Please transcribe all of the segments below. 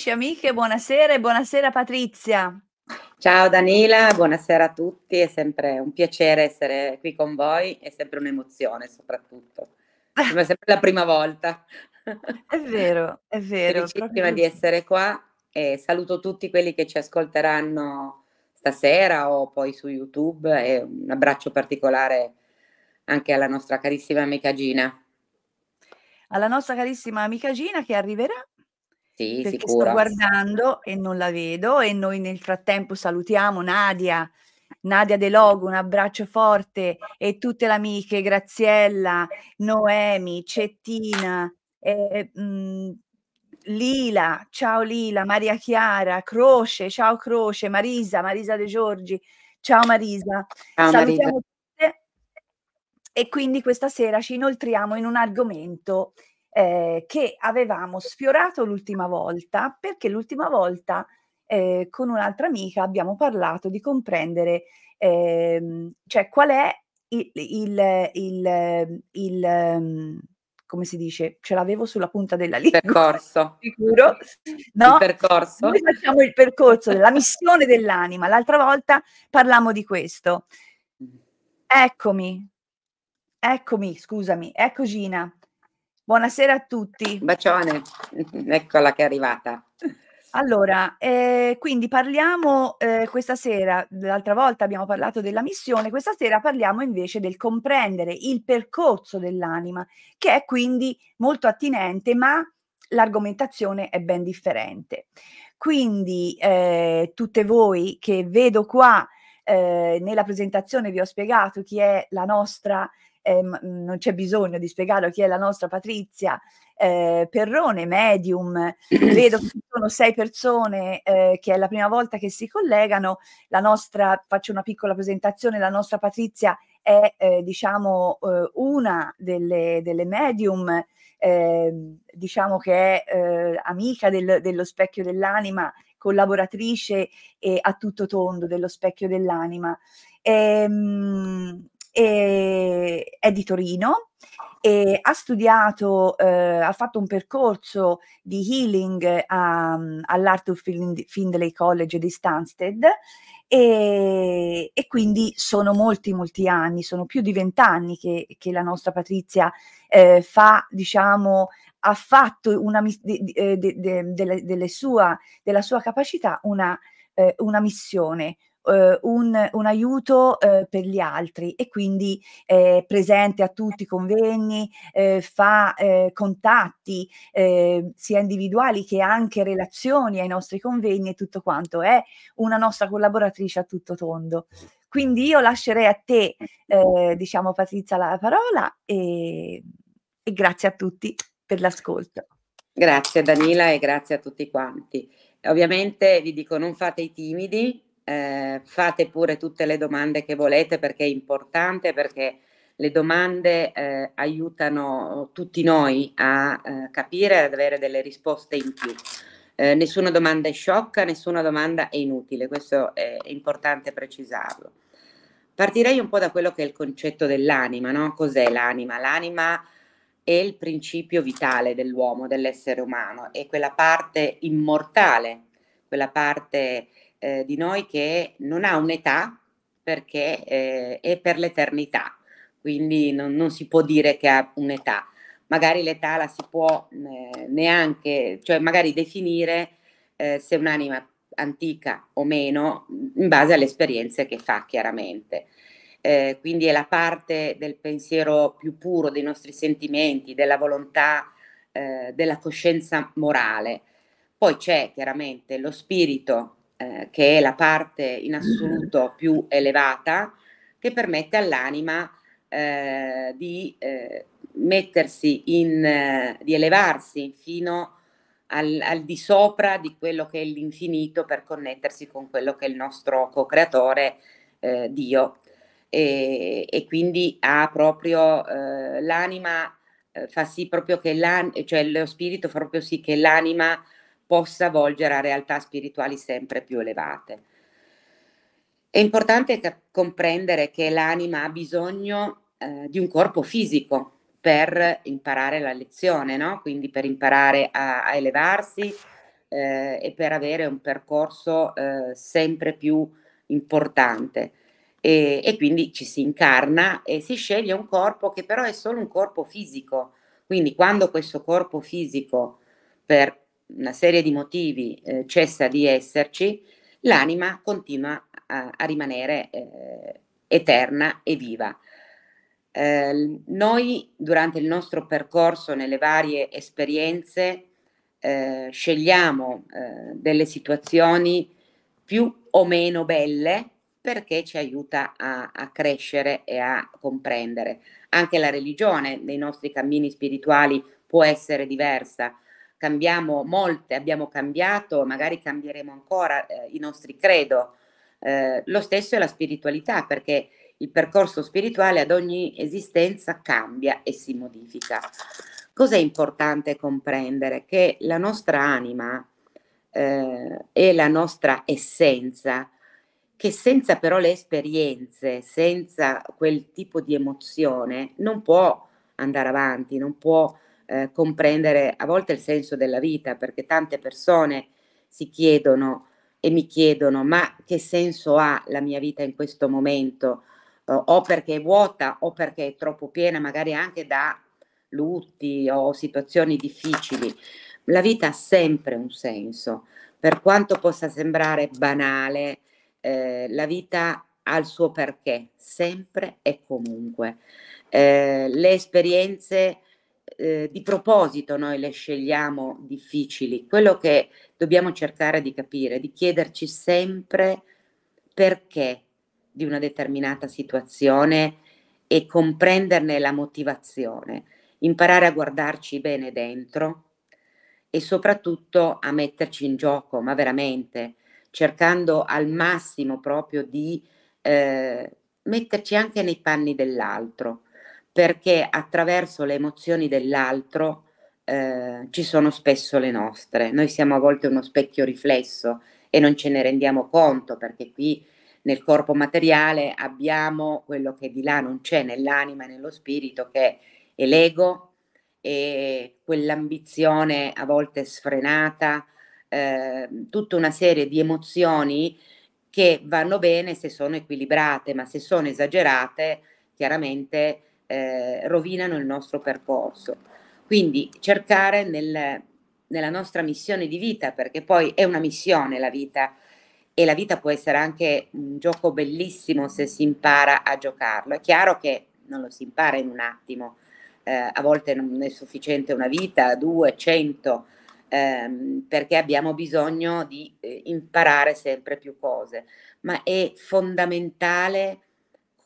amici e amiche, buonasera e buonasera Patrizia. Ciao Danila, buonasera a tutti, è sempre un piacere essere qui con voi, è sempre un'emozione soprattutto, come sempre la prima volta. È vero, è vero. Felicissima di essere qua e saluto tutti quelli che ci ascolteranno stasera o poi su YouTube e un abbraccio particolare anche alla nostra carissima amica Gina alla nostra carissima amica Gina che arriverà sì, perché sicura. sto guardando e non la vedo e noi nel frattempo salutiamo Nadia, Nadia De Logo, un abbraccio forte e tutte le amiche, Graziella, Noemi, Cettina, eh, mh, mm, Lila, ciao Lila, Maria Chiara, Croce, ciao Croce, Marisa, Marisa De Giorgi, ciao Marisa. Ciao, Salutiamo Marisa. tutte e quindi questa sera ci inoltriamo in un argomento eh, che avevamo sfiorato l'ultima volta, perché l'ultima volta eh, con un'altra amica abbiamo parlato di comprendere ehm, cioè qual è il, il, il, il ehm, come si dice, ce l'avevo sulla punta della lingua. Percorso. Sicuro. No? Il percorso. Noi facciamo il percorso, la missione dell'anima. L'altra volta parlammo di questo. Mm. Eccomi, eccomi, scusami, ecco Gina. Buonasera a tutti. Bacione, eccola che è arrivata. Allora, eh, quindi parliamo eh, questa sera, l'altra volta abbiamo parlato della missione, questa sera parliamo invece del comprendere il percorso dell'anima, che è quindi molto attinente, ma l'argomentazione è ben differente. Quindi eh, tutte voi che vedo qua eh, nella presentazione vi ho spiegato chi è la nostra eh, mm, non c'è bisogno di spiegarlo chi è la nostra Patrizia eh, Perrone, medium, vedo che sono sei persone eh, che è la prima volta che si collegano, la nostra, faccio una piccola presentazione, la nostra Patrizia è eh, diciamo eh, una delle, delle medium ehm, diciamo che è eh, amica del, dello specchio dell'anima collaboratrice e a tutto tondo dello specchio dell'anima. Ehm, e, eh, è di Torino e ha studiato, eh, ha fatto un percorso di healing a, ehm, all'Arthur Findlay College di Stansted e, e, quindi sono molti molti anni, sono più di vent'anni che, che, la nostra Patrizia eh, fa, diciamo, ha fatto una, eh, de, de, de, della sua capacità una, eh, una missione, eh, un, un, aiuto eh, per gli altri e quindi è eh, presente a tutti i convegni, eh, fa eh, contatti ehm, sia individuali che anche relazioni ai nostri convegni e tutto quanto. È una nostra collaboratrice a tutto tondo. Quindi io lascerei a te, eh, diciamo Patrizia, la parola e, e grazie a tutti per l'ascolto. Grazie Danila e grazie a tutti quanti. Ovviamente vi dico non fate i timidi, eh, fate pure tutte le domande che volete perché è importante, perché le domande eh, aiutano tutti noi a eh, capire, ad avere delle risposte in più. Eh, nessuna domanda è sciocca, nessuna domanda è inutile, questo è importante precisarlo. Partirei un po' da quello che è il concetto dell'anima, no? Cos'è l'anima? L'anima è il principio vitale dell'uomo, dell'essere umano, è quella parte immortale, quella parte eh, di noi che non ha un'età perché eh, è per l'eternità, quindi non, non, si può dire che ha un'età. Magari l'età la si può neanche, cioè magari definire eh, se un'anima antica o meno in base alle esperienze che fa chiaramente. Eh, quindi è la parte del pensiero più puro dei nostri sentimenti, della volontà, eh, della coscienza morale. Poi c'è chiaramente lo spirito eh, che è la parte in assoluto mm-hmm. più elevata, che permette all'anima eh, di eh, mettersi in, eh, di elevarsi fino al, al, di sopra di quello che è l'infinito per connettersi con quello che è il nostro co-creatore eh, Dio. E, e, quindi ha proprio eh, l'anima, fa sì proprio che l'anima, cioè lo spirito fa proprio sì che l'anima possa volgere a realtà spirituali sempre più elevate. È importante cap- comprendere che l'anima ha bisogno eh, di un corpo fisico per imparare la lezione, no? quindi per imparare a, a elevarsi eh, e per avere un percorso eh, sempre più importante. E, e, quindi ci si incarna e si sceglie un corpo che però è solo un corpo fisico. Quindi quando questo corpo fisico per una serie di motivi eh, cessa di esserci, l'anima continua a, a rimanere eh, eterna e viva. Eh, noi durante il nostro percorso nelle varie esperienze eh, scegliamo eh, delle situazioni più o meno belle perché ci aiuta a, a crescere e a comprendere. Anche la religione nei nostri cammini spirituali può essere diversa cambiamo molte, abbiamo cambiato, magari cambieremo ancora eh, i nostri credo. Eh, lo stesso è la spiritualità, perché il percorso spirituale ad ogni esistenza cambia e si modifica. Cos'è importante comprendere? Che la nostra anima eh, è la nostra essenza, che senza però le esperienze, senza quel tipo di emozione, non può andare avanti, non può eh, comprendere a volte il senso della vita, perché tante persone si chiedono e mi chiedono ma che senso ha la mia vita in questo momento, eh, o perché è vuota o perché è troppo piena, magari anche da lutti o situazioni difficili. La vita ha sempre un senso, per quanto possa sembrare banale, eh, la vita ha il suo perché, sempre e comunque. Eh, le esperienze eh, di proposito noi le scegliamo difficili, quello che dobbiamo cercare di capire, di chiederci sempre perché di una determinata situazione e comprenderne la motivazione, imparare a guardarci bene dentro e soprattutto a metterci in gioco, ma veramente cercando al massimo proprio di eh, metterci anche nei panni dell'altro perché attraverso le emozioni dell'altro eh, ci sono spesso le nostre. Noi siamo a volte uno specchio riflesso e non ce ne rendiamo conto perché qui nel corpo materiale abbiamo quello che di là non c'è nell'anima e nello spirito che è l'ego e quell'ambizione a volte sfrenata, eh, tutta una serie di emozioni che vanno bene se sono equilibrate, ma se sono esagerate chiaramente eh, rovinano il nostro percorso. Quindi cercare nel, nella nostra missione di vita, perché poi è una missione la vita e la vita può essere anche un gioco bellissimo se si impara a giocarlo. È chiaro che non lo si impara in un attimo, eh, a volte non è sufficiente una vita, due, cento, ehm, perché abbiamo bisogno di eh, imparare sempre più cose, ma è fondamentale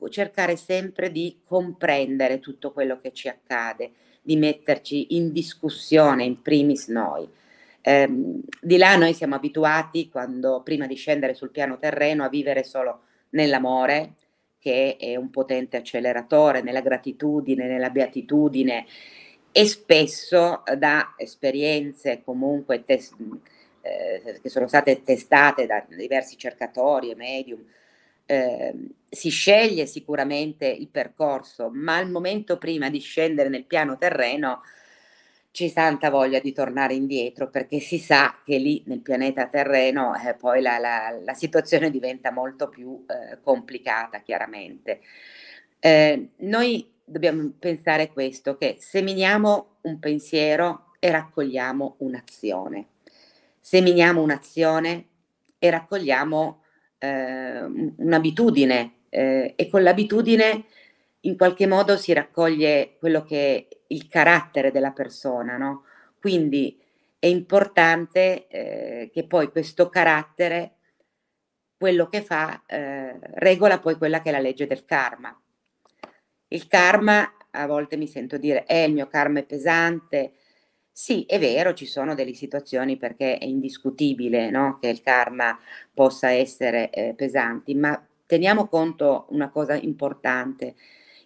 cercare sempre di comprendere tutto quello che ci accade, di metterci in discussione in primis noi. Eh, di là noi siamo abituati, quando, prima di scendere sul piano terreno, a vivere solo nell'amore, che è un potente acceleratore, nella gratitudine, nella beatitudine e spesso eh, da esperienze comunque tes- eh, che sono state testate da diversi cercatori e medium, eh, si sceglie sicuramente il percorso, ma al momento prima di scendere nel piano terreno c'è tanta voglia di tornare indietro perché si sa che lì nel pianeta terreno eh, poi la, la, la, situazione diventa molto più eh, complicata chiaramente. Ehm, noi dobbiamo pensare questo, che seminiamo un pensiero e raccogliamo un'azione. Seminiamo un'azione e raccogliamo un'azione eh, un'abitudine eh, e con l'abitudine in qualche modo si raccoglie quello che è il carattere della persona, no? Quindi è importante eh, che poi questo carattere, quello che fa, eh, regola poi quella che è la legge del karma. Il karma, a volte mi sento dire, è eh, il mio karma è pesante, sì, è vero, ci sono delle situazioni perché è indiscutibile no, che il karma possa essere eh, pesante, ma teniamo conto una cosa importante,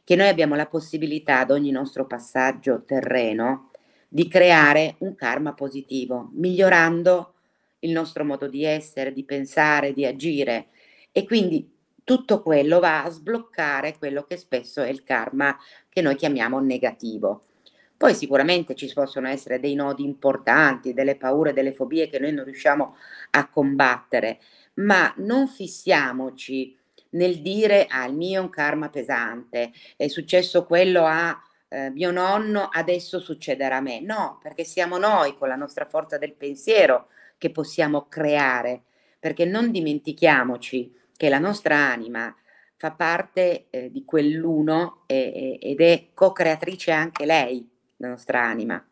che noi abbiamo la possibilità ad ogni nostro passaggio terreno di creare un karma positivo, migliorando il nostro modo di essere, di pensare, di agire e quindi tutto quello va a sbloccare quello che spesso è il karma che noi chiamiamo negativo. Poi sicuramente ci possono essere dei nodi importanti, delle paure, delle fobie che noi non riusciamo a combattere, ma non fissiamoci nel dire ah, il mio è un karma pesante, è successo quello a eh, mio nonno, adesso succederà a me. No, perché siamo noi con la nostra forza del pensiero che possiamo creare, perché non dimentichiamoci che la nostra anima fa parte eh, di quell'uno e, ed è co-creatrice anche lei la nostra anima.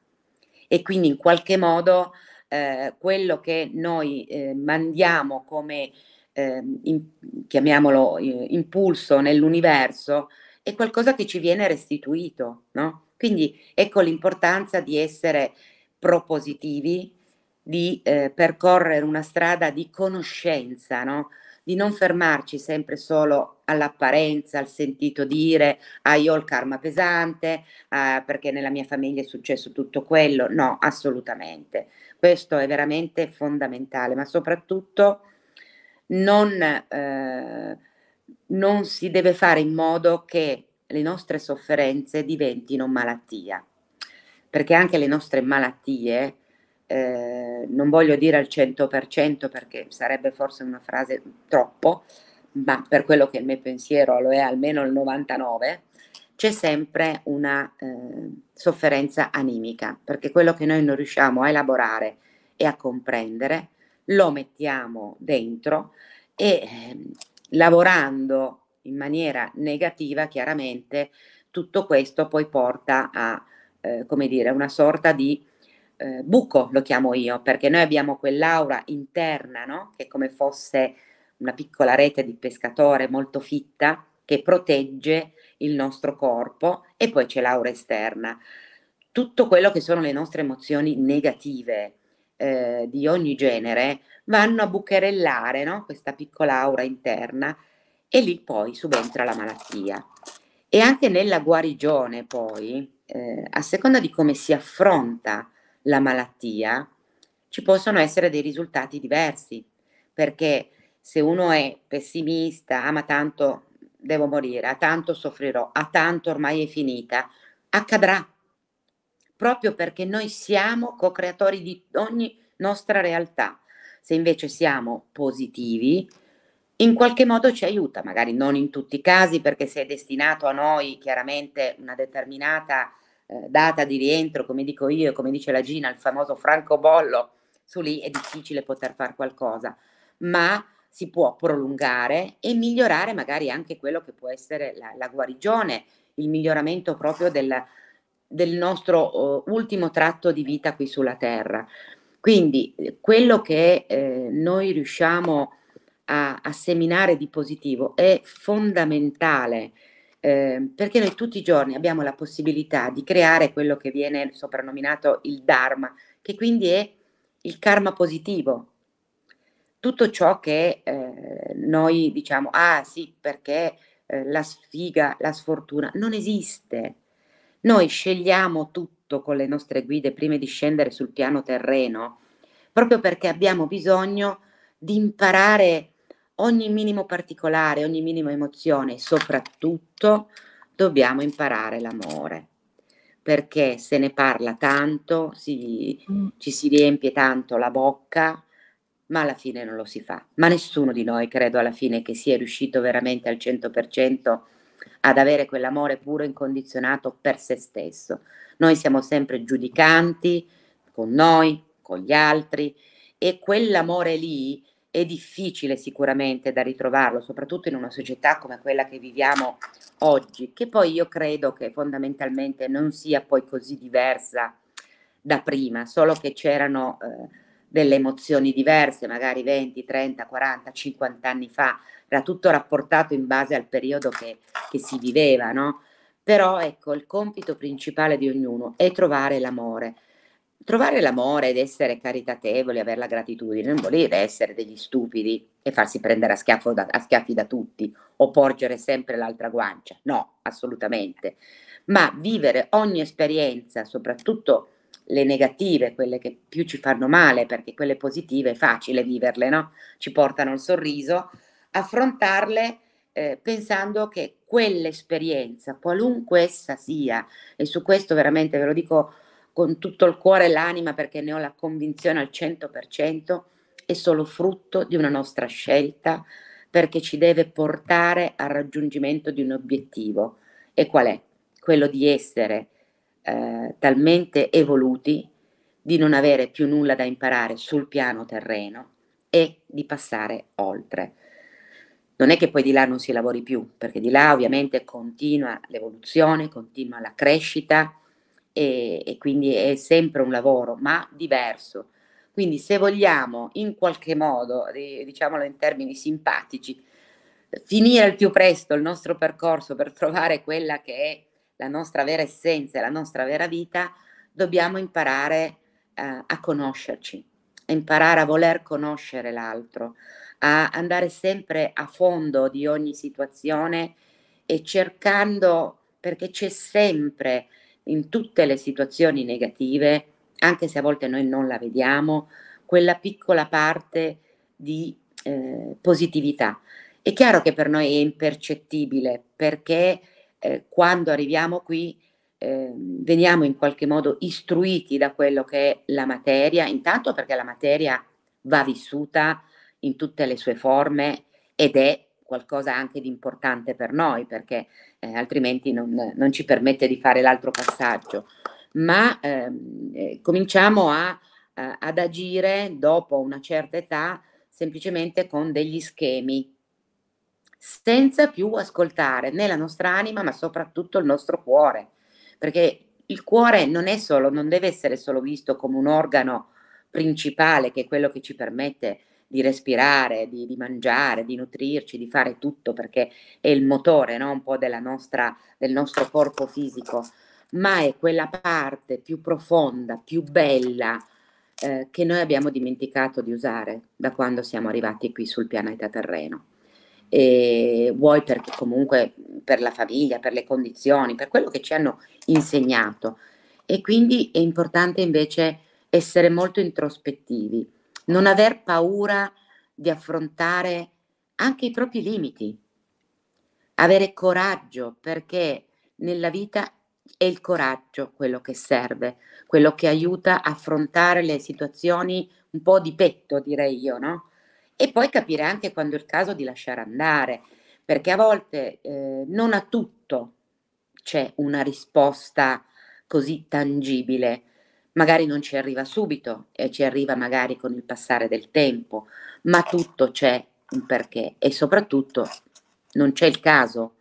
E quindi in qualche modo eh, quello che noi eh, mandiamo come, ehm, eh, in, chiamiamolo, impulso nell'universo è qualcosa che ci viene restituito, no? Quindi ecco l'importanza di essere propositivi, di eh, percorrere una strada di conoscenza, no? di non fermarci sempre solo all'apparenza, al sentito dire ah io ho il karma pesante, ah, perché nella mia famiglia è successo tutto quello. No, assolutamente. Questo è veramente fondamentale, ma soprattutto non, eh, non si deve fare in modo che le nostre sofferenze diventino malattia, perché anche le nostre malattie eh, non voglio dire al 100% perché sarebbe forse una frase troppo, ma per quello che il mio pensiero lo è almeno il 99%, c'è sempre una eh, sofferenza animica, perché quello che noi non riusciamo a elaborare e a comprendere lo mettiamo dentro e eh, lavorando in maniera negativa, chiaramente tutto questo poi porta a, eh, come dire, una sorta di eh, buco, lo chiamo io, perché noi abbiamo quell'aura interna, no? che è come fosse una piccola rete di pescatore molto fitta che protegge il nostro corpo e poi c'è l'aura esterna. Tutto quello che sono le nostre emozioni negative eh, di ogni genere vanno a bucherellare no? questa piccola aura interna e lì poi subentra la malattia. E anche nella guarigione poi, eh, a seconda di come si affronta la malattia, ci possono essere dei risultati diversi, perché se uno è pessimista, ah ma tanto devo morire, a ah, tanto soffrirò, a ah, tanto ormai è finita, accadrà, proprio perché noi siamo co-creatori di ogni nostra realtà. Se invece siamo positivi, in qualche modo ci aiuta, magari non in tutti i casi, perché se è destinato a noi chiaramente una determinata eh, data di rientro, come dico io, come dice la Gina, il famoso francobollo, su lì è difficile poter fare qualcosa, ma si può prolungare e migliorare magari anche quello che può essere la, la guarigione, il miglioramento proprio del, del nostro uh, ultimo tratto di vita qui sulla Terra. Quindi eh, quello che eh, noi riusciamo a, a seminare di positivo è fondamentale eh, perché noi tutti i giorni abbiamo la possibilità di creare quello che viene soprannominato il Dharma, che quindi è il karma positivo. Tutto ciò che eh, noi diciamo, ah sì, perché eh, la sfiga, la sfortuna, non esiste. Noi scegliamo tutto con le nostre guide prima di scendere sul piano terreno, proprio perché abbiamo bisogno di imparare a ogni minimo particolare, ogni minima emozione, soprattutto dobbiamo imparare l'amore, perché se ne parla tanto, si, mm. ci si riempie tanto la bocca, ma alla fine non lo si fa. Ma nessuno di noi credo alla fine che sia riuscito veramente al 100% ad avere quell'amore puro e incondizionato per se stesso. Noi siamo sempre giudicanti con noi, con gli altri e quell'amore lì è difficile sicuramente da ritrovarlo, soprattutto in una società come quella che viviamo oggi, che poi io credo che fondamentalmente non sia poi così diversa da prima, solo che c'erano eh, delle emozioni diverse, magari 20, 30, 40, 50 anni fa, era tutto rapportato in base al periodo che, che si viveva, no? Però ecco, il compito principale di ognuno è trovare l'amore Trovare l'amore ed essere caritatevoli, avere la gratitudine, non vuol dire essere degli stupidi e farsi prendere a, schiaffo da, a schiaffi da tutti o porgere sempre l'altra guancia, no, assolutamente. Ma vivere ogni esperienza, soprattutto le negative, quelle che più ci fanno male, perché quelle positive è facile viverle, no? Ci portano il sorriso, affrontarle eh, pensando che quell'esperienza, qualunque essa sia, e su questo veramente ve lo dico con tutto il cuore e l'anima perché ne ho la convinzione al 100%, è solo frutto di una nostra scelta perché ci deve portare al raggiungimento di un obiettivo. E qual è? Quello di essere eh, talmente evoluti di non avere più nulla da imparare sul piano terreno e di passare oltre. Non è che poi di là non si lavori più, perché di là ovviamente continua l'evoluzione, continua la crescita, e, e quindi è sempre un lavoro, ma diverso. Quindi se vogliamo in qualche modo, diciamolo in termini simpatici, finire al più presto il nostro percorso per trovare quella che è la nostra vera essenza la nostra vera vita, dobbiamo imparare eh, a conoscerci, a imparare a voler conoscere l'altro, a andare sempre a fondo di ogni situazione e cercando, perché c'è sempre in tutte le situazioni negative, anche se a volte noi non la vediamo, quella piccola parte di eh, positività. È chiaro che per noi è impercettibile perché eh, quando arriviamo qui eh, veniamo in qualche modo istruiti da quello che è la materia, intanto perché la materia va vissuta in tutte le sue forme ed è qualcosa anche di importante per noi, perché eh, altrimenti non, non, ci permette di fare l'altro passaggio. Ma ehm, eh, cominciamo a, a, ad agire dopo una certa età semplicemente con degli schemi, senza più ascoltare né la nostra anima, ma soprattutto il nostro cuore, perché il cuore non è solo, non deve essere solo visto come un organo principale che è quello che ci permette di respirare, di, di, mangiare, di nutrirci, di fare tutto perché è il motore no? un po' nostra, del nostro corpo fisico, ma è quella parte più profonda, più bella eh, che noi abbiamo dimenticato di usare da quando siamo arrivati qui sul pianeta terreno. E vuoi perché comunque per la famiglia, per le condizioni, per quello che ci hanno insegnato. E quindi è importante invece essere molto introspettivi non aver paura di affrontare anche i propri limiti, avere coraggio perché nella vita è il coraggio quello che serve, quello che aiuta a affrontare le situazioni un po' di petto, direi io, no? E poi capire anche quando è il caso di lasciare andare, perché a volte eh, non a tutto c'è una risposta così tangibile Magari non ci arriva subito e ci arriva magari con il passare del tempo, ma tutto c'è un perché e soprattutto non c'è il caso.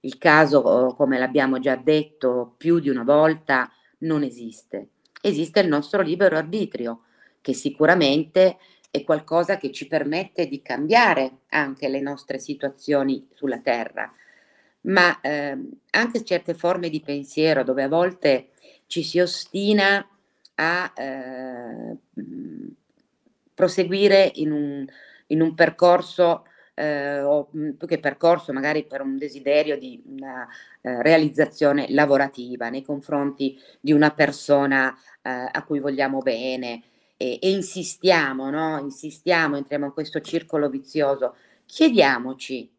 Il caso, oh, come l'abbiamo già detto più di una volta, non esiste. Esiste il nostro libero arbitrio, che sicuramente è qualcosa che ci permette di cambiare anche le nostre situazioni sulla Terra, ma eh, anche certe forme di pensiero dove a volte ci si ostina a eh, proseguire in un, in un percorso eh, o mm, più che percorso, magari per un desiderio di una eh, realizzazione lavorativa nei confronti di una persona eh, a cui vogliamo bene e, e insistiamo, no? insistiamo, entriamo in questo circolo vizioso. Chiediamoci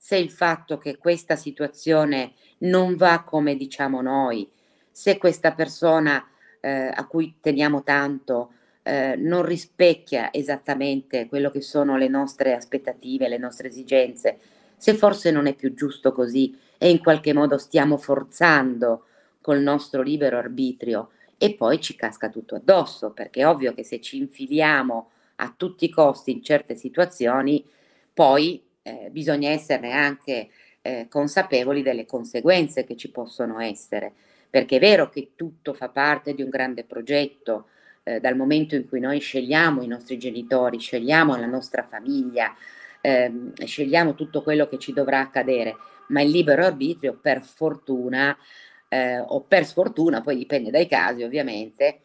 se il fatto che questa situazione non va come diciamo noi, se questa persona eh, a cui teniamo tanto eh, non rispecchia esattamente quello che sono le nostre aspettative, le nostre esigenze, se forse non è più giusto così e in qualche modo stiamo forzando col nostro libero arbitrio e poi ci casca tutto addosso, perché è ovvio che se ci infiliamo a tutti i costi in certe situazioni, poi eh, bisogna esserne anche eh, consapevoli delle conseguenze che ci possono essere perché è vero che tutto fa parte di un grande progetto, eh, dal momento in cui noi scegliamo i nostri genitori, scegliamo la nostra famiglia, ehm, scegliamo tutto quello che ci dovrà accadere, ma il libero arbitrio per fortuna eh, o per sfortuna, poi dipende dai casi ovviamente,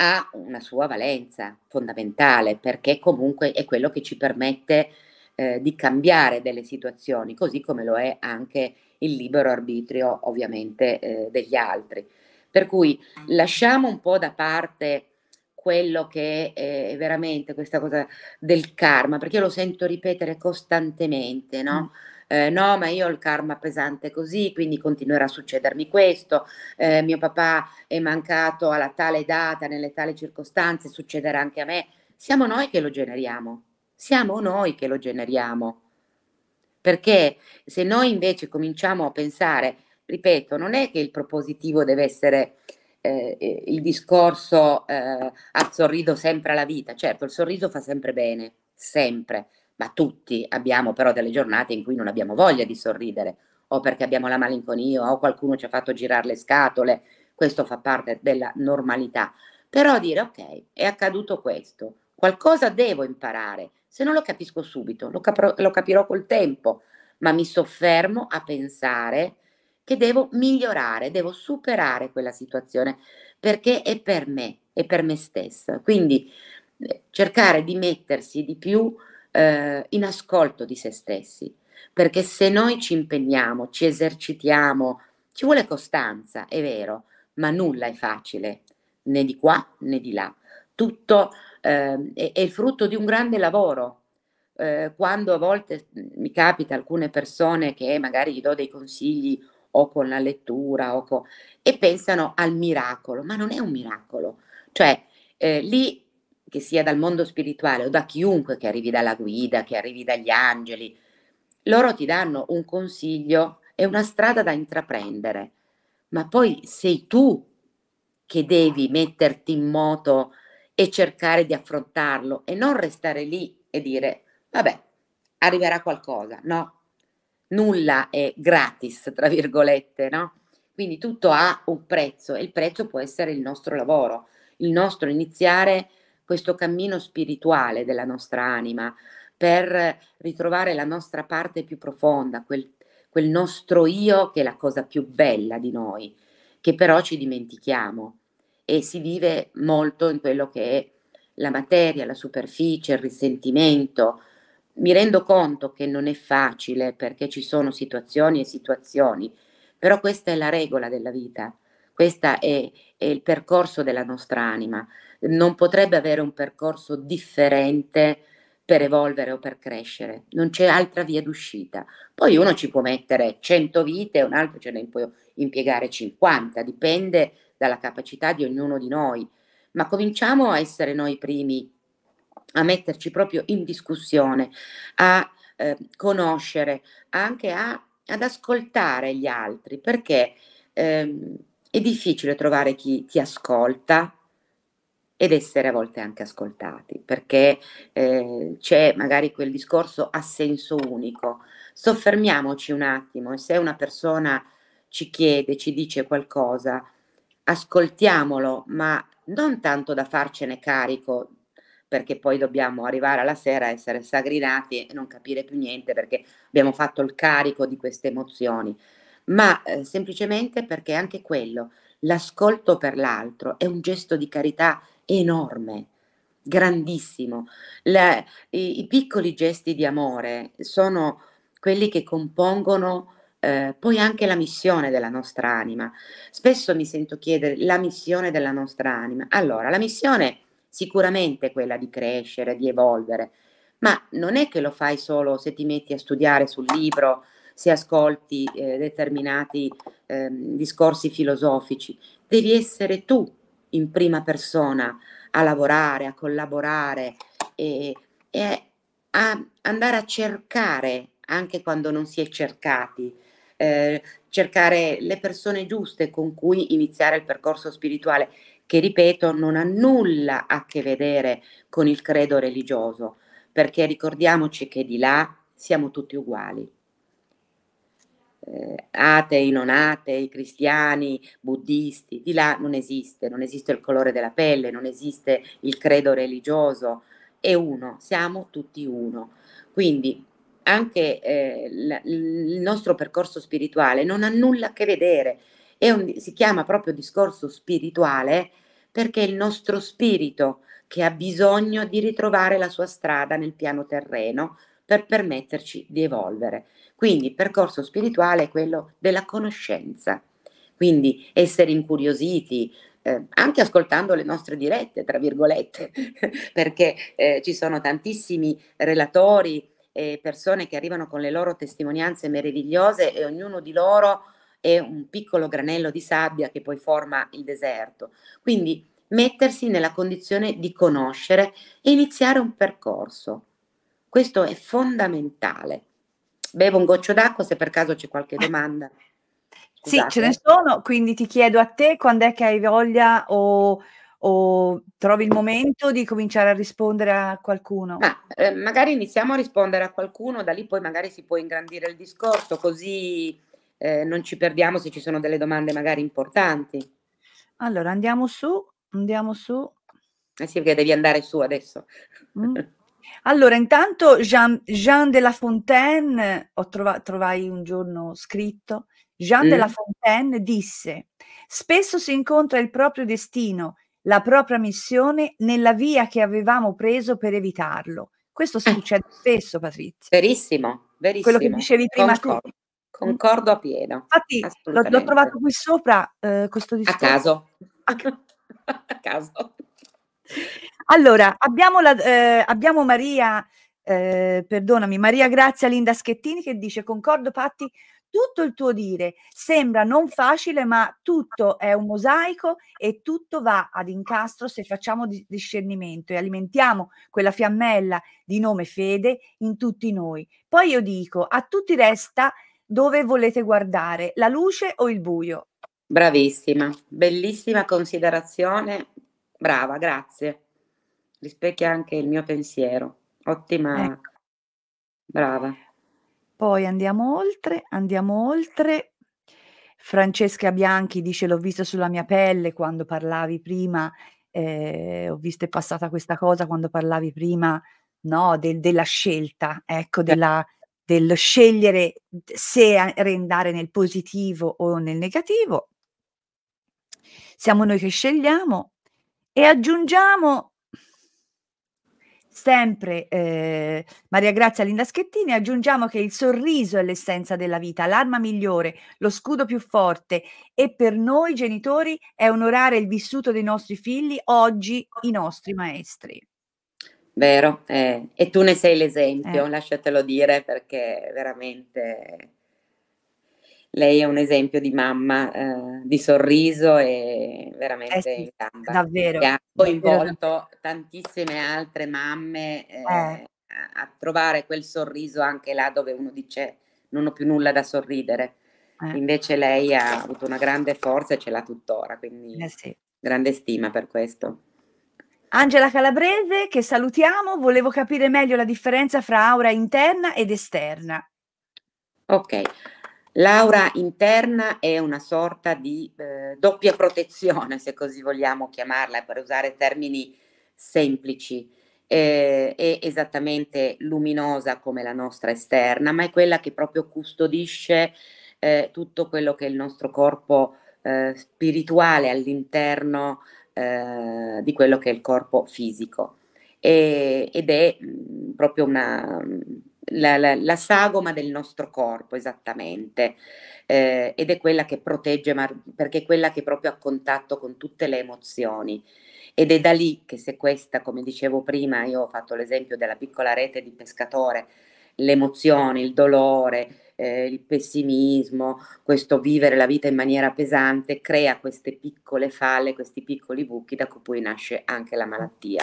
ha una sua valenza fondamentale perché comunque è quello che ci permette eh, di cambiare delle situazioni, così come lo è anche il libero arbitrio ovviamente eh, degli altri. Per cui lasciamo un po' da parte quello che è eh, veramente questa cosa del karma, perché io lo sento ripetere costantemente, no? Mm. Eh, no, ma io ho il karma pesante così, quindi continuerà a succedermi questo, eh, mio papà è mancato alla tale data, nelle tali circostanze, succederà anche a me. Siamo noi che lo generiamo siamo noi che lo generiamo. Perché se noi invece cominciamo a pensare, ripeto, non è che il propositivo deve essere eh, eh il discorso eh, ah, sorriso sempre alla vita, certo il sorriso fa sempre bene, sempre, ma tutti abbiamo però delle giornate in cui non abbiamo voglia di sorridere, o perché abbiamo la malinconia, o qualcuno ci ha fatto girare le scatole, questo fa parte della normalità. Però dire ok, è accaduto questo, qualcosa devo imparare, se non lo capisco subito, lo, capro, lo capirò col tempo, ma mi soffermo a pensare che devo migliorare, devo superare quella situazione, perché è per me, è per me stessa. Quindi eh, cercare di mettersi di più eh, in ascolto di se stessi, perché se noi ci impegniamo, ci esercitiamo, ci vuole costanza, è vero, ma nulla è facile, né di qua né di là. Tutto eh, è, il frutto di un grande lavoro. Eh, quando a volte mi capita alcune persone che magari gli do dei consigli o con la lettura o con... e pensano al miracolo, ma non è un miracolo. Cioè, eh, lì, che sia dal mondo spirituale o da chiunque, che arrivi dalla guida, che arrivi dagli angeli, loro ti danno un consiglio e una strada da intraprendere, ma poi sei tu che devi metterti in moto e cercare di affrontarlo e non restare lì e dire vabbè, arriverà qualcosa, no? Nulla è gratis, tra virgolette, no? Quindi tutto ha un prezzo e il prezzo può essere il nostro lavoro, il nostro iniziare questo cammino spirituale della nostra anima per ritrovare la nostra parte più profonda, quel, quel nostro io che è la cosa più bella di noi, che però ci dimentichiamo e si vive molto in quello che è la materia, la superficie, il risentimento. Mi rendo conto che non è facile perché ci sono situazioni e situazioni, però questa è la regola della vita, questo è, è il percorso della nostra anima. Non potrebbe avere un percorso differente per evolvere o per crescere, non c'è altra via d'uscita. Poi uno ci può mettere 100 vite, un altro ce ne può impiegare 50, dipende dalla capacità di ognuno di noi, ma cominciamo a essere noi primi, a metterci proprio in discussione, a eh, conoscere, anche a, ad ascoltare gli altri, perché ehm, è difficile trovare chi ti ascolta ed essere a volte anche ascoltati, perché eh, c'è magari quel discorso a senso unico. Soffermiamoci un attimo e se una persona ci chiede, ci dice qualcosa, ascoltiamolo, ma non tanto da farcene carico, perché poi dobbiamo arrivare alla sera, essere sagrinati e non capire più niente perché abbiamo fatto il carico di queste emozioni, ma eh, semplicemente perché anche quello, l'ascolto per l'altro, è un gesto di carità enorme, grandissimo. La, i, i, piccoli gesti di amore sono quelli che compongono eh, poi anche la missione della nostra anima. Spesso mi sento chiedere la missione della nostra anima. Allora, la missione sicuramente è quella di crescere, di evolvere, ma non è che lo fai solo se ti metti a studiare sul libro, se ascolti eh, determinati eh, discorsi filosofici, devi essere tu in prima persona a lavorare, a collaborare e, e a andare a cercare anche quando non si è cercati eh, cercare le persone giuste con cui iniziare il percorso spirituale, che ripeto non ha nulla a che vedere con il credo religioso, perché ricordiamoci che di là siamo tutti uguali. Eh, atei, non atei, cristiani, buddisti, di là non esiste, non esiste il colore della pelle, non esiste il credo religioso, è uno, siamo tutti uno. Quindi anche eh, la, il nostro percorso spirituale non ha nulla a che vedere, un, si chiama proprio discorso spirituale perché è il nostro spirito che ha bisogno di ritrovare la sua strada nel piano terreno per permetterci di evolvere. Quindi il percorso spirituale è quello della conoscenza, quindi essere incuriositi, eh, anche ascoltando le nostre dirette, tra virgolette, perché eh, ci sono tantissimi relatori eh, persone che arrivano con le loro testimonianze meravigliose e ognuno di loro è un piccolo granello di sabbia che poi forma il deserto. Quindi mettersi nella condizione di conoscere e iniziare un percorso. Questo è fondamentale. Bevo un goccio d'acqua se per caso c'è qualche domanda. Scusate. Sì, ce ne eh. sono, quindi ti chiedo a te quando è che hai voglia o o trovi il momento di cominciare a rispondere a qualcuno? Ah, eh, magari iniziamo a rispondere a qualcuno, da lì poi magari si può ingrandire il discorso, così eh, non ci perdiamo se ci sono delle domande magari importanti. Allora andiamo su, andiamo su. Eh sì, perché devi andare su adesso. Mm. Allora, intanto Jean, Jean de La Fontaine, ho trova, trovai un giorno scritto, Jean mm. de La Fontaine disse, spesso si incontra il proprio destino la propria missione nella via che avevamo preso per evitarlo. Questo eh. succede spesso, Patrizia. Verissimo, verissimo. Quello che dicevi prima Concordo. tu. Concordo a pieno. Infatti l'ho, l'ho, trovato qui sopra eh, questo discorso. A caso. A, ca- a caso. Allora, abbiamo, la, eh, abbiamo Maria, eh, perdonami, Maria Grazia Linda Schettini che dice concordo Patti tutto il tuo dire. Sembra non facile, ma tutto è un mosaico e tutto va ad incastro se facciamo discernimento e alimentiamo quella fiammella di nome fede in tutti noi. Poi io dico, a tutti resta dove volete guardare, la luce o il buio. Bravissima, bellissima considerazione, brava, grazie. Rispecchia anche il mio pensiero. Ottima, ecco. brava. Poi andiamo oltre, andiamo oltre. Francesca Bianchi dice: L'ho visto sulla mia pelle quando parlavi prima. Eh, ho visto è passata questa cosa quando parlavi prima no, del, della scelta, ecco, della, del scegliere se andare nel positivo o nel negativo. Siamo noi che scegliamo e aggiungiamo Sempre eh, Maria Grazia Linda Schettini, aggiungiamo che il sorriso è l'essenza della vita, l'arma migliore, lo scudo più forte e per noi genitori è onorare il vissuto dei nostri figli, oggi i nostri maestri. Vero, eh, e tu ne sei l'esempio, eh. lasciatelo dire perché veramente lei è un esempio di mamma, eh, di sorriso e eh veramente eh sì, in gamba. Davvero. Che ha coinvolto tantissime altre mamme eh, eh. a trovare quel sorriso anche là dove uno dice non ho più nulla da sorridere. Eh. Invece lei ha avuto una grande forza e ce l'ha tuttora, quindi sì. grande stima per questo. Angela Calabrese, che salutiamo, volevo capire meglio la differenza fra aura interna ed esterna. Ok, L'aura interna è una sorta di eh, doppia protezione, se così vogliamo chiamarla, per usare termini semplici. Eh, è esattamente luminosa come la nostra esterna, ma è quella che proprio custodisce eh, tutto quello che è il nostro corpo eh, spirituale all'interno eh, di quello che è il corpo fisico. E, ed è mh, mm, proprio una, mm, la, la, la sagoma del nostro corpo esattamente eh, ed è quella che protegge perché è quella che è proprio a contatto con tutte le emozioni ed è da lì che se questa, come dicevo prima, io ho fatto l'esempio della piccola rete di pescatore, le emozioni il dolore, eh, il pessimismo, questo vivere la vita in maniera pesante crea queste piccole falle, questi piccoli buchi da cui poi nasce anche la malattia.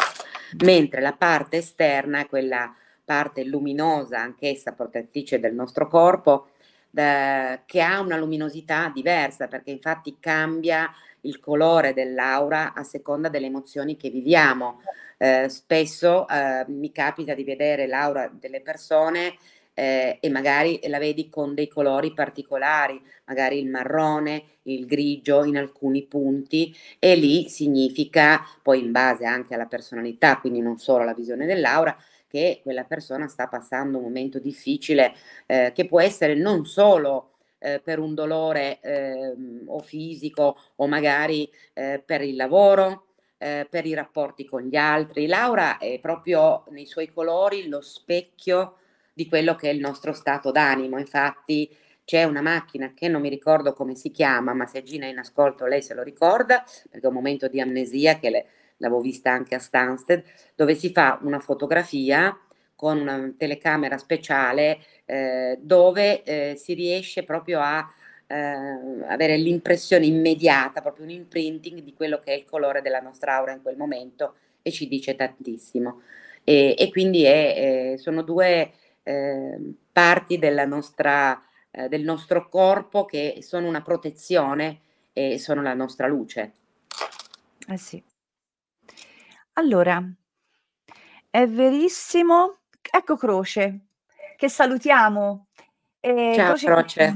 Mentre la parte esterna è quella parte luminosa, anch'essa protettrice del nostro corpo, eh, che ha una luminosità diversa, perché infatti cambia il colore dell'aura a seconda delle emozioni che viviamo. Eh, spesso eh, mi capita di vedere l'aura delle persone eh, e magari la vedi con dei colori particolari, magari il marrone, il grigio in alcuni punti e lì significa poi in base anche alla personalità, quindi non solo alla visione dell'aura, che quella persona sta passando un momento difficile eh, che può essere non solo eh, per un dolore eh, o fisico o magari eh, per il lavoro, eh, per i rapporti con gli altri. Laura è proprio nei suoi colori lo specchio di quello che è il nostro stato d'animo. Infatti c'è una macchina che non mi ricordo come si chiama, ma se Gina è in ascolto lei se lo ricorda, perché è un momento di amnesia che le, l'avevo vista anche a Stansted, dove si fa una fotografia con una telecamera speciale eh, dove eh, si riesce proprio a eh, avere l'impressione immediata, proprio un imprinting di quello che è il colore della nostra aura in quel momento e ci dice tantissimo. E, e quindi è, è, sono due ehm, parti nostra, eh, del nostro corpo che sono una protezione e sono la nostra luce. Eh sì. Allora, è verissimo ecco Croce, che salutiamo. Eh, Ciao Croce. Croce.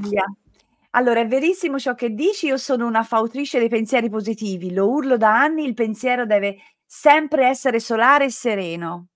Allora, è verissimo ciò che dici, io sono una fautrice dei pensieri positivi, lo urlo da anni, il pensiero deve sempre essere solare e sereno.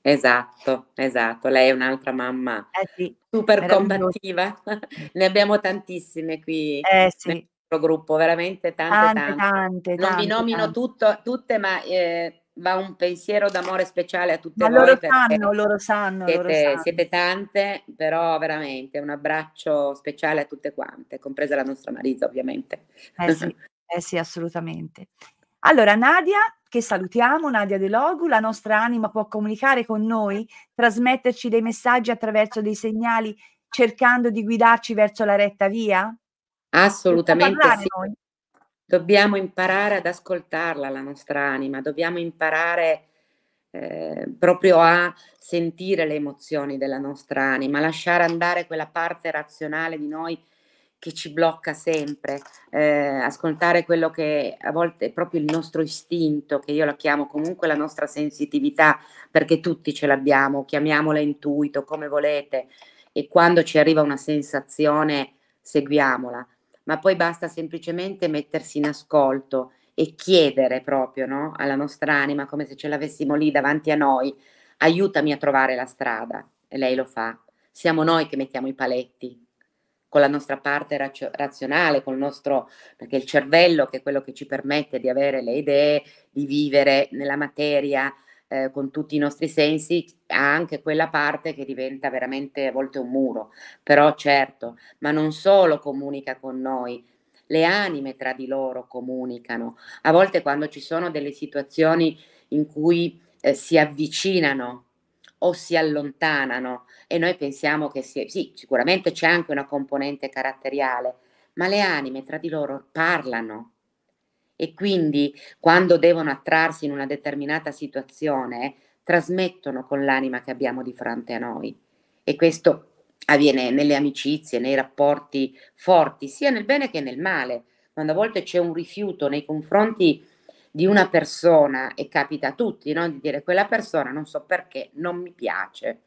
Esatto, esatto, lei è un'altra mamma eh sì, super combattiva, ne abbiamo tantissime qui eh sì gruppo, veramente tante, tante. tante. tante non vi nomino tutto, tutte, ma eh, va un pensiero d'amore speciale a tutte ma voi. Loro sanno, loro sanno, siete, loro sanno. Siete tante, però veramente un abbraccio speciale a tutte quante, compresa la nostra Marisa ovviamente. Eh sì, eh sì assolutamente. Allora, Nadia, che salutiamo, Nadia De Logu, la nostra anima può comunicare con noi, trasmetterci dei messaggi attraverso dei segnali, cercando di guidarci verso la retta via? Assolutamente sì. Noi. Dobbiamo imparare ad ascoltarla la nostra anima, dobbiamo imparare eh, proprio a sentire le emozioni della nostra anima, lasciare andare quella parte razionale di noi che ci blocca sempre, eh, ascoltare quello che a volte è proprio il nostro istinto, che io la chiamo comunque la nostra sensitività, perché tutti ce l'abbiamo, chiamiamola intuito, come volete, e quando ci arriva una sensazione, seguiamola ma poi basta semplicemente mettersi in ascolto e chiedere proprio no, alla nostra anima, come se ce l'avessimo lì davanti a noi, aiutami a trovare la strada. E lei lo fa. Siamo noi che mettiamo i paletti con la nostra parte razio- razionale, col nostro, perché il cervello che è quello che ci permette di avere le idee, di vivere nella materia, eh, con tutti i nostri sensi ha anche quella parte che diventa veramente a volte un muro, però certo, ma non solo comunica con noi, le anime tra di loro comunicano, a volte quando ci sono delle situazioni in cui eh, si avvicinano o si allontanano e noi pensiamo che si, sì, sicuramente c'è anche una componente caratteriale, ma le anime tra di loro parlano e quindi quando devono attrarsi in una determinata situazione trasmettono con l'anima che abbiamo di fronte a noi e questo avviene nelle amicizie, nei rapporti forti, sia nel bene che nel male. Quando a volte c'è un rifiuto nei confronti di una persona e capita a tutti no? di dire quella persona non so perché non mi piace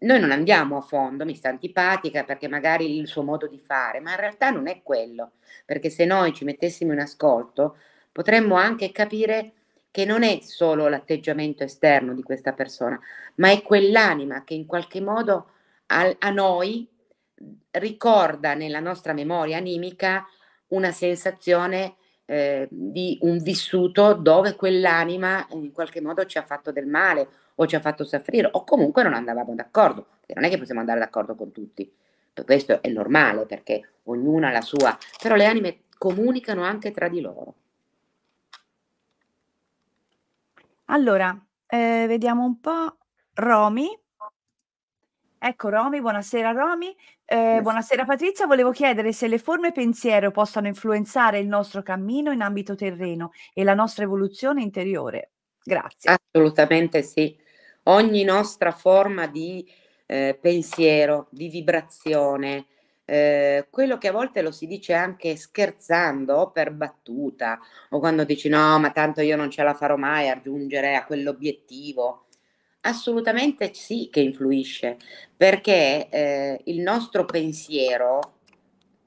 noi non andiamo a fondo, mi sta antipatica perché magari il suo modo di fare, ma in realtà non è quello, perché se noi ci mettessimo in ascolto potremmo anche capire che non è solo l'atteggiamento esterno di questa persona, ma è quell'anima che in qualche modo a, a noi ricorda nella nostra memoria animica una sensazione eh, di un vissuto dove quell'anima in qualche modo ci ha fatto del male o ci ha fatto soffrire o comunque non andavamo d'accordo, non è che possiamo andare d'accordo con tutti. Questo è normale perché ognuna ha la sua, però le anime comunicano anche tra di loro. Allora, eh, vediamo un po'. Romy. Ecco Romy, buonasera Romy. Eh, buonasera Patrizia, volevo chiedere se le forme pensiero possano influenzare il nostro cammino in ambito terreno e la nostra evoluzione interiore. Grazie. Assolutamente sì ogni nostra forma di eh, pensiero, di vibrazione, eh, quello che a volte lo si dice anche scherzando o per battuta, o quando dici no, ma tanto io non ce la farò mai a raggiungere a quell'obiettivo. Assolutamente sì che influisce, perché eh, il nostro pensiero,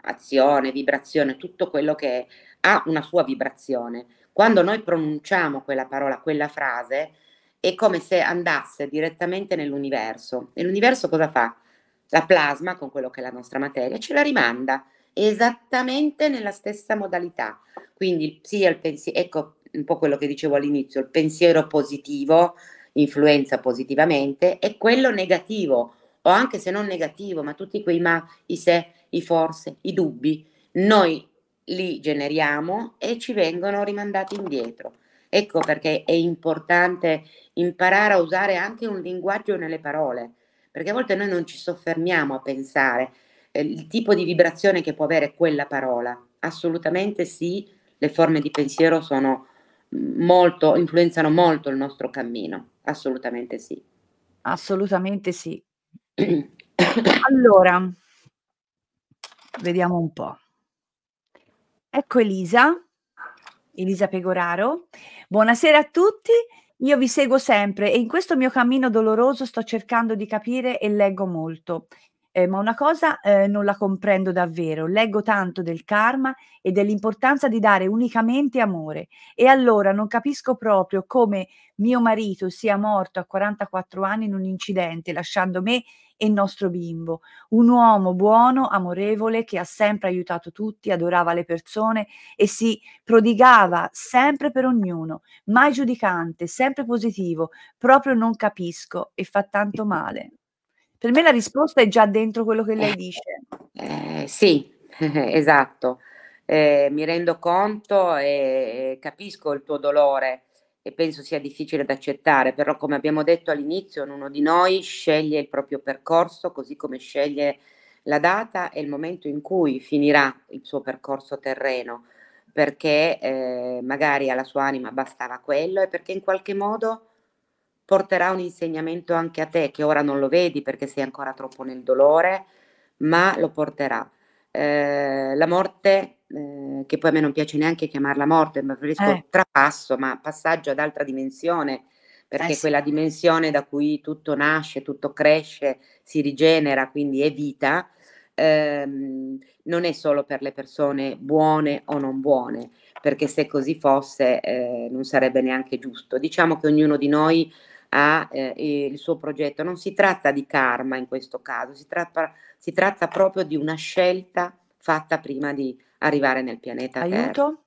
azione, vibrazione, tutto quello che è, ha una sua vibrazione. Quando noi pronunciamo quella parola, quella frase, è come se andasse direttamente nell'universo. E l'universo cosa fa? La plasma, con quello che è la nostra materia, ce la rimanda esattamente nella stessa modalità. Quindi sia il pensiero, ecco un po' quello che dicevo all'inizio, il pensiero positivo influenza positivamente e quello negativo, o anche se non negativo, ma tutti quei ma, i se, i forse, i dubbi, noi li generiamo e ci vengono rimandati indietro. Ecco perché è importante imparare a usare anche un linguaggio nelle parole, perché a volte noi non ci soffermiamo a pensare eh, il tipo di vibrazione che può avere quella parola. Assolutamente sì, le forme di pensiero sono mm, molto, influenzano molto il nostro cammino, assolutamente sì. Assolutamente sì. allora, vediamo un po'. Ecco Elisa Elisa Pegoraro. Buonasera a tutti. Io vi seguo sempre e in questo mio cammino doloroso sto cercando di capire e leggo molto eh, ma una cosa eh, non la comprendo davvero. Leggo tanto del karma e dell'importanza di dare unicamente amore e allora non capisco proprio come mio marito sia morto a 44 anni in un incidente, lasciando me e il nostro bimbo. Un uomo buono, amorevole, che ha sempre aiutato tutti, adorava le persone e si prodigava sempre per ognuno, mai giudicante, sempre positivo. Proprio non capisco e fa tanto male. Per me la risposta è già dentro quello che lei eh, dice. eh, sì, esatto. Eh, mi rendo conto e capisco il tuo dolore e penso sia difficile da accettare, però come abbiamo detto all'inizio, ognuno di noi sceglie il proprio percorso, così come sceglie la data e il momento in cui finirà il suo percorso terreno, perché eh, magari alla sua anima bastava quello e perché in qualche modo porterà un insegnamento anche a te, che ora non lo vedi perché sei ancora troppo nel dolore, ma lo porterà. Eh, la morte, eh, che poi a me non piace neanche chiamarla morte, ma preferisco eh. trapasso, ma passaggio ad altra dimensione, perché eh, sì. quella dimensione da cui tutto nasce, tutto cresce, si rigenera, quindi è vita, ehm, non è solo per le persone buone o non buone, perché se così fosse eh, non sarebbe neanche giusto. Diciamo che ognuno di noi ha eh, il suo progetto. Non si tratta di karma in questo caso, si tratta, si tratta proprio di una scelta fatta prima di arrivare nel pianeta Aiuto. Terra.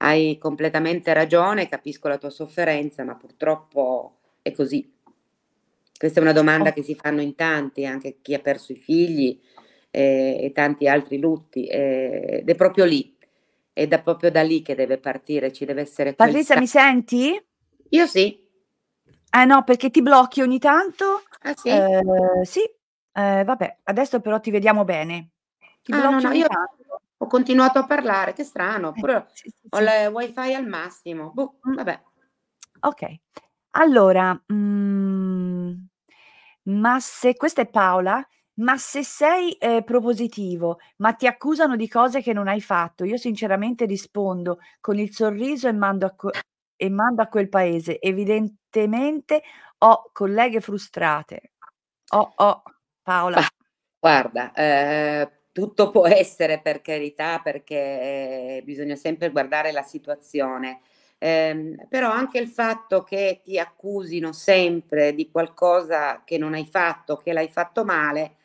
Hai completamente ragione, capisco la tua sofferenza, ma purtroppo è così. Questa è una domanda oh. che si fanno in tanti, anche chi ha perso i figli eh, e tanti altri lutti, eh, ed è proprio lì, è da, proprio da lì che deve partire, ci deve essere... Patrizia, quel... mi senti? Io sì. Eh no, perché ti blocchi ogni tanto. Ah sì? Ehm, sì, ehm, vabbè, adesso però ti vediamo bene. Ti ah, no, no, io tanto. ho continuato a parlare, che strano, eh, sì, sì, ho il wifi al massimo. Boh, mm. vabbè. Ok, allora, mh, mm, ma se, questa è Paola, ma se sei eh, propositivo, ma ti accusano di cose che non hai fatto, io sinceramente rispondo con il sorriso e mando a, e mando a quel paese. Evidentemente ho colleghe frustrate. Oh, oh, Paola. Ma, guarda, eh, tutto può essere per carità, perché eh, bisogna sempre guardare la situazione. Eh, però anche il fatto che ti accusino sempre di qualcosa che non hai fatto, che l'hai fatto male,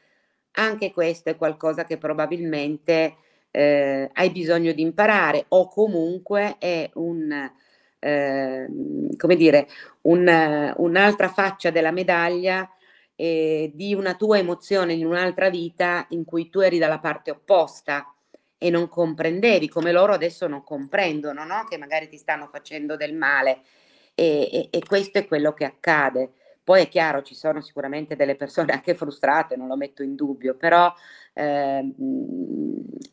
anche questo è qualcosa che probabilmente eh, hai bisogno di imparare o comunque è un, Ehm, come dire, un, un'altra faccia della medaglia eh, di una tua emozione in un'altra vita in cui tu eri dalla parte opposta e non comprendevi, come loro adesso non comprendono, no? che magari ti stanno facendo del male. E, e, e, questo è quello che accade. Poi è chiaro, ci sono sicuramente delle persone anche frustrate, non lo metto in dubbio, però eh,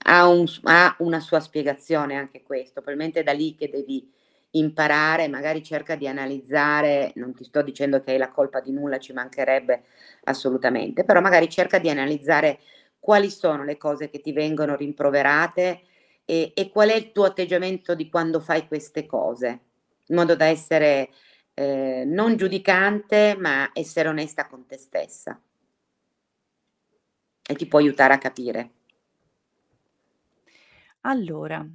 ha, un, ha una sua spiegazione anche questo, probabilmente è da lì che devi imparare, magari cerca di analizzare, non ti sto dicendo che hai la colpa di nulla, ci mancherebbe assolutamente, però magari cerca di analizzare quali sono le cose che ti vengono rimproverate e, e qual è il tuo atteggiamento di quando fai queste cose, in modo da essere eh, non giudicante, ma essere onesta con te stessa. E ti può aiutare a capire. Allora,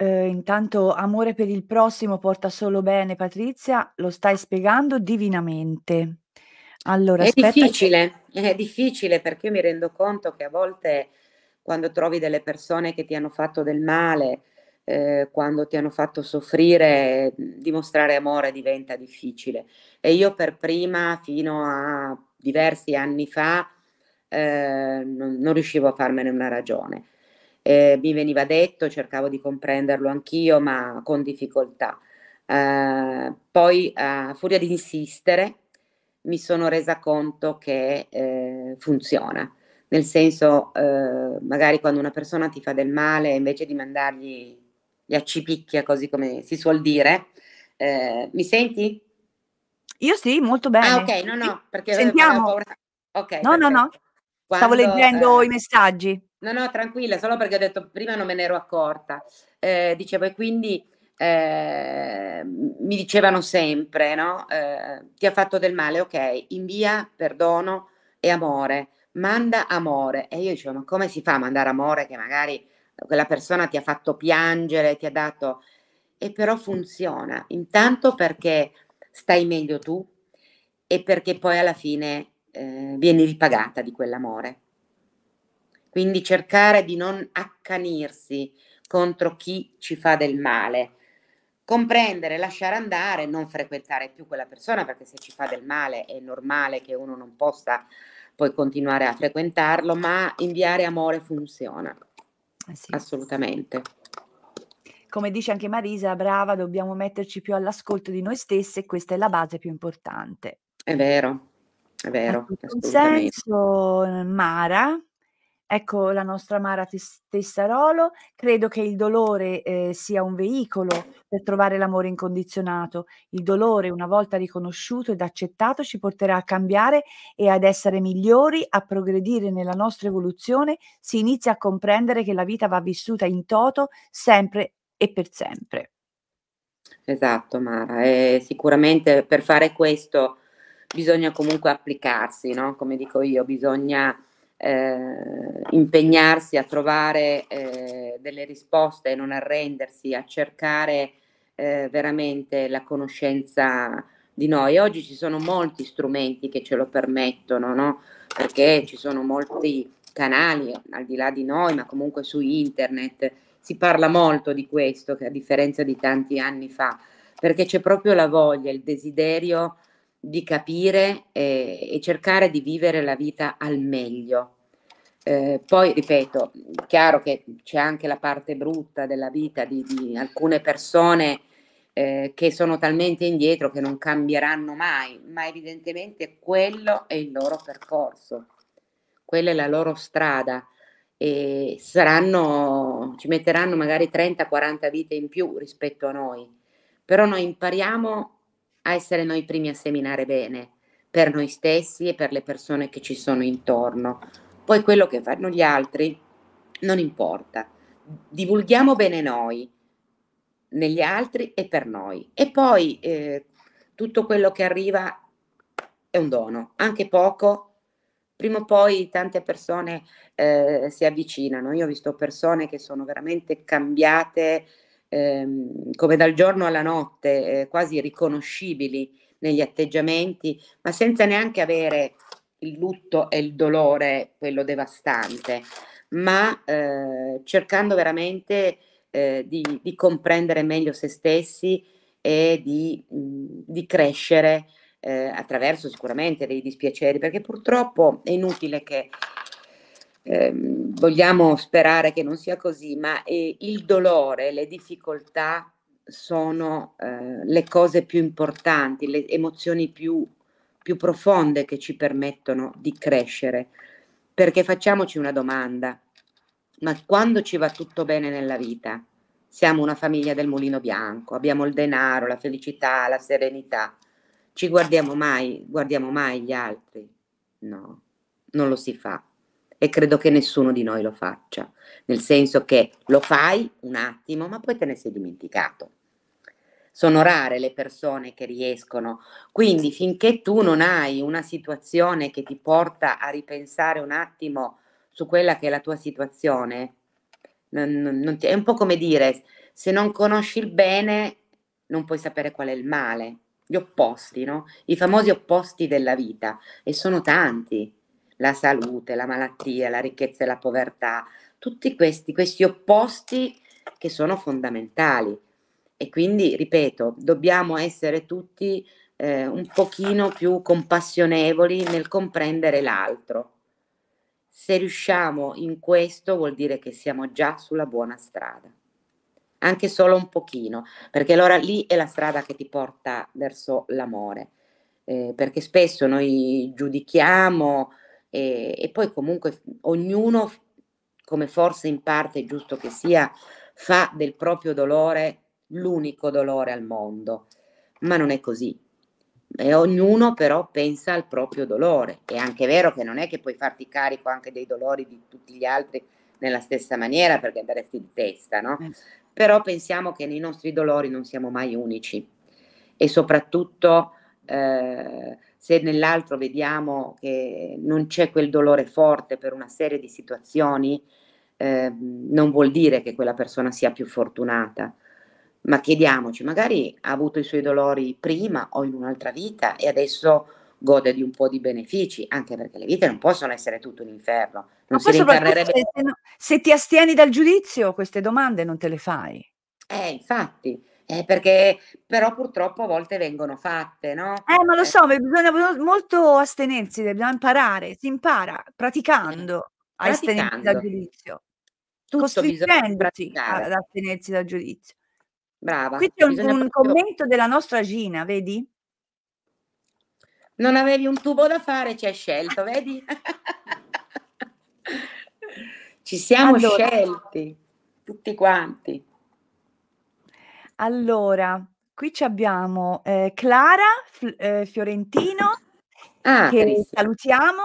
Ehm, intanto amore per il prossimo porta solo bene, Patrizia, lo stai spiegando divinamente. Allora, È aspetta che difficile, è difficile perché io mi rendo conto che a volte quando trovi delle persone che ti hanno fatto del male, eh, quando ti hanno fatto soffrire, dimostrare amore diventa difficile. E io per prima, fino a diversi anni fa, eh, non, non riuscivo a farmene una ragione eh, mi veniva detto, cercavo di comprenderlo anch'io, ma con difficoltà. Eh, poi, a furia di insistere, mi sono resa conto che eh, funziona. Nel senso, eh, magari quando una persona ti fa del male, invece di mandargli gli accipicchia, così come si suol dire, eh, mi senti? Io sì, molto bene. Ah, ok, no, no, perché Sentiamo. paura. Okay, no, perfetto. no, no, no. Stavo leggendo eh, i messaggi. No, no, tranquilla, solo perché ho detto prima non me ne ero accorta. Eh, dicevo, e quindi eh, mi dicevano sempre, no? Eh, ti ha fatto del male, ok, invia perdono e amore, manda amore. E io dicevo, ma come si fa a mandare amore che magari quella persona ti ha fatto piangere, ti ha dato... E però funziona, intanto perché stai meglio tu e perché poi alla fine eh, vieni ripagata di quell'amore. Quindi cercare di non accanirsi contro chi ci fa del male. Comprendere, lasciare andare, non frequentare più quella persona perché se ci fa del male è normale che uno non possa poi continuare a frequentarlo, ma inviare amore funziona. Eh sì. Assolutamente come dice anche Marisa, brava, dobbiamo metterci più all'ascolto di noi stesse e questa è la base più importante. È vero, è vero. In senso, Mara, Ecco la nostra Mara Tes- Tessarolo, credo che il dolore eh, sia un veicolo per trovare l'amore incondizionato. Il dolore, una volta riconosciuto ed accettato, ci porterà a cambiare e ad essere migliori, a progredire nella nostra evoluzione. Si inizia a comprendere che la vita va vissuta in toto, sempre e per sempre. Esatto, Mara. E sicuramente per fare questo bisogna comunque applicarsi, no? come dico io, bisogna eh, impegnarsi a trovare eh, delle risposte e non arrendersi, a cercare eh, veramente la conoscenza di noi. Oggi ci sono molti strumenti che ce lo permettono, no? perché ci sono molti canali al di là di noi, ma comunque su internet si parla molto di questo, che a differenza di tanti anni fa, perché c'è proprio la voglia, il desiderio di capire eh, e cercare di vivere la vita al meglio. Eh, poi, ripeto, chiaro che c'è anche la parte brutta della vita di, di alcune persone eh, che sono talmente indietro che non cambieranno mai, ma evidentemente quello è il loro percorso, quella è la loro strada e saranno, ci metteranno magari 30-40 vite in più rispetto a noi, però noi impariamo a essere noi primi a seminare bene per noi stessi e per le persone che ci sono intorno. Poi quello che fanno gli altri non importa. Divulghiamo bene noi, negli altri e per noi. E poi eh, tutto quello che arriva è un dono, anche poco. Prima o poi tante persone eh, si avvicinano. Io ho visto persone che sono veramente cambiate ehm, come dal giorno alla notte, eh, quasi riconoscibili negli atteggiamenti, ma senza neanche avere il lutto e il dolore, quello devastante, ma eh, cercando veramente eh, di, di, comprendere meglio se stessi e di, mh, di crescere eh, attraverso sicuramente dei dispiaceri, perché purtroppo è inutile che eh, vogliamo sperare che non sia così, ma eh, il dolore, le difficoltà sono eh, le cose più importanti, le emozioni più, più profonde che ci permettono di crescere. Perché facciamoci una domanda, ma quando ci va tutto bene nella vita? Siamo una famiglia del mulino bianco, abbiamo il denaro, la felicità, la serenità. Ci guardiamo mai, guardiamo mai gli altri? No, non lo si fa e credo che nessuno di noi lo faccia, nel senso che lo fai un attimo, ma poi te ne sei dimenticato. Sono rare le persone che riescono, quindi finché tu non hai una situazione che ti porta a ripensare un attimo su quella che è la tua situazione, non, non ti, è un po' come dire, se non conosci il bene non puoi sapere qual è il male, gli opposti, no? I famosi opposti della vita e sono tanti la salute, la malattia, la ricchezza e la povertà, tutti questi, questi opposti che sono fondamentali. E quindi, ripeto, dobbiamo essere tutti eh, un pochino più compassionevoli nel comprendere l'altro. Se riusciamo in questo vuol dire che siamo già sulla buona strada, anche solo un pochino, perché allora lì è la strada che ti porta verso l'amore, eh, perché spesso noi giudichiamo, e, e poi comunque ognuno, come forse in parte è giusto che sia, fa del proprio dolore l'unico dolore al mondo, ma non è così. E ognuno però pensa al proprio dolore. È anche vero che non è che puoi farti carico anche dei dolori di tutti gli altri nella stessa maniera perché andresti in testa, no? Eh. Però pensiamo che nei nostri dolori non siamo mai unici e soprattutto eh, se nell'altro vediamo che non c'è quel dolore forte per una serie di situazioni, eh, non vuol dire che quella persona sia più fortunata. Ma chiediamoci, magari ha avuto i suoi dolori prima o in un'altra vita e adesso gode di un po' di benefici, anche perché le vite non possono essere tutto un inferno. Non Ma si se, se, se ti astieni dal giudizio, queste domande non te le fai. Eh, infatti. Eh, perché però purtroppo a volte vengono fatte, no? Eh, ma lo eh. so, bisogna, molto astenersi, dobbiamo imparare, si impara praticando, a astenersi dal giudizio. Tutto bisogna praticare. ad astenersi dal giudizio. Brava. Qui c'è un, un commento della nostra Gina, vedi? Non avevi un tubo da fare, ci hai scelto, vedi? ci siamo allora. scelti, tutti quanti. Allora, qui ci abbiamo eh, Clara F- eh, Fiorentino, ah, che carissimo. salutiamo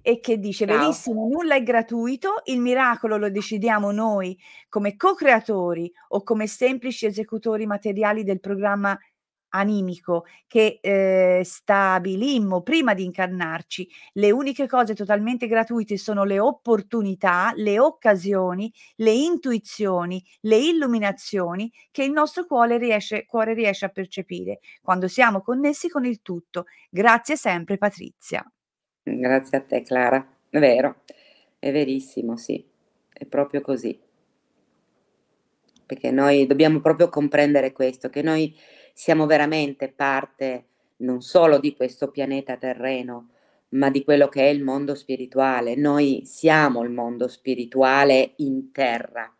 e che dice, Ciao. verissimo, nulla è gratuito, il miracolo lo decidiamo noi come co-creatori o come semplici esecutori materiali del programma animico che eh, stabilimmo prima di incarnarci. Le uniche cose totalmente gratuite sono le opportunità, le occasioni, le intuizioni, le illuminazioni che il nostro cuore riesce, cuore riesce a percepire quando siamo connessi con il tutto. Grazie sempre Patrizia. Grazie a te Clara, è vero, è verissimo, sì, è proprio così. Perché noi dobbiamo proprio comprendere questo, che noi siamo veramente parte non solo di questo pianeta terreno, ma di quello che è il mondo spirituale. Noi siamo il mondo spirituale in terra,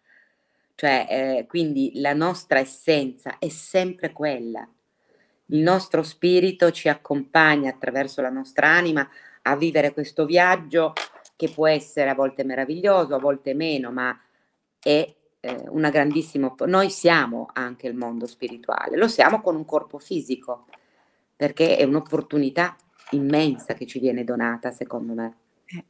cioè eh, quindi la nostra essenza è sempre quella. Il nostro spirito ci accompagna attraverso la nostra anima a vivere questo viaggio che può essere a volte meraviglioso, a volte meno, ma è eh, una grandissima... Noi siamo anche il mondo spirituale, lo siamo con un corpo fisico, perché è un'opportunità immensa che ci viene donata, secondo me. Eh.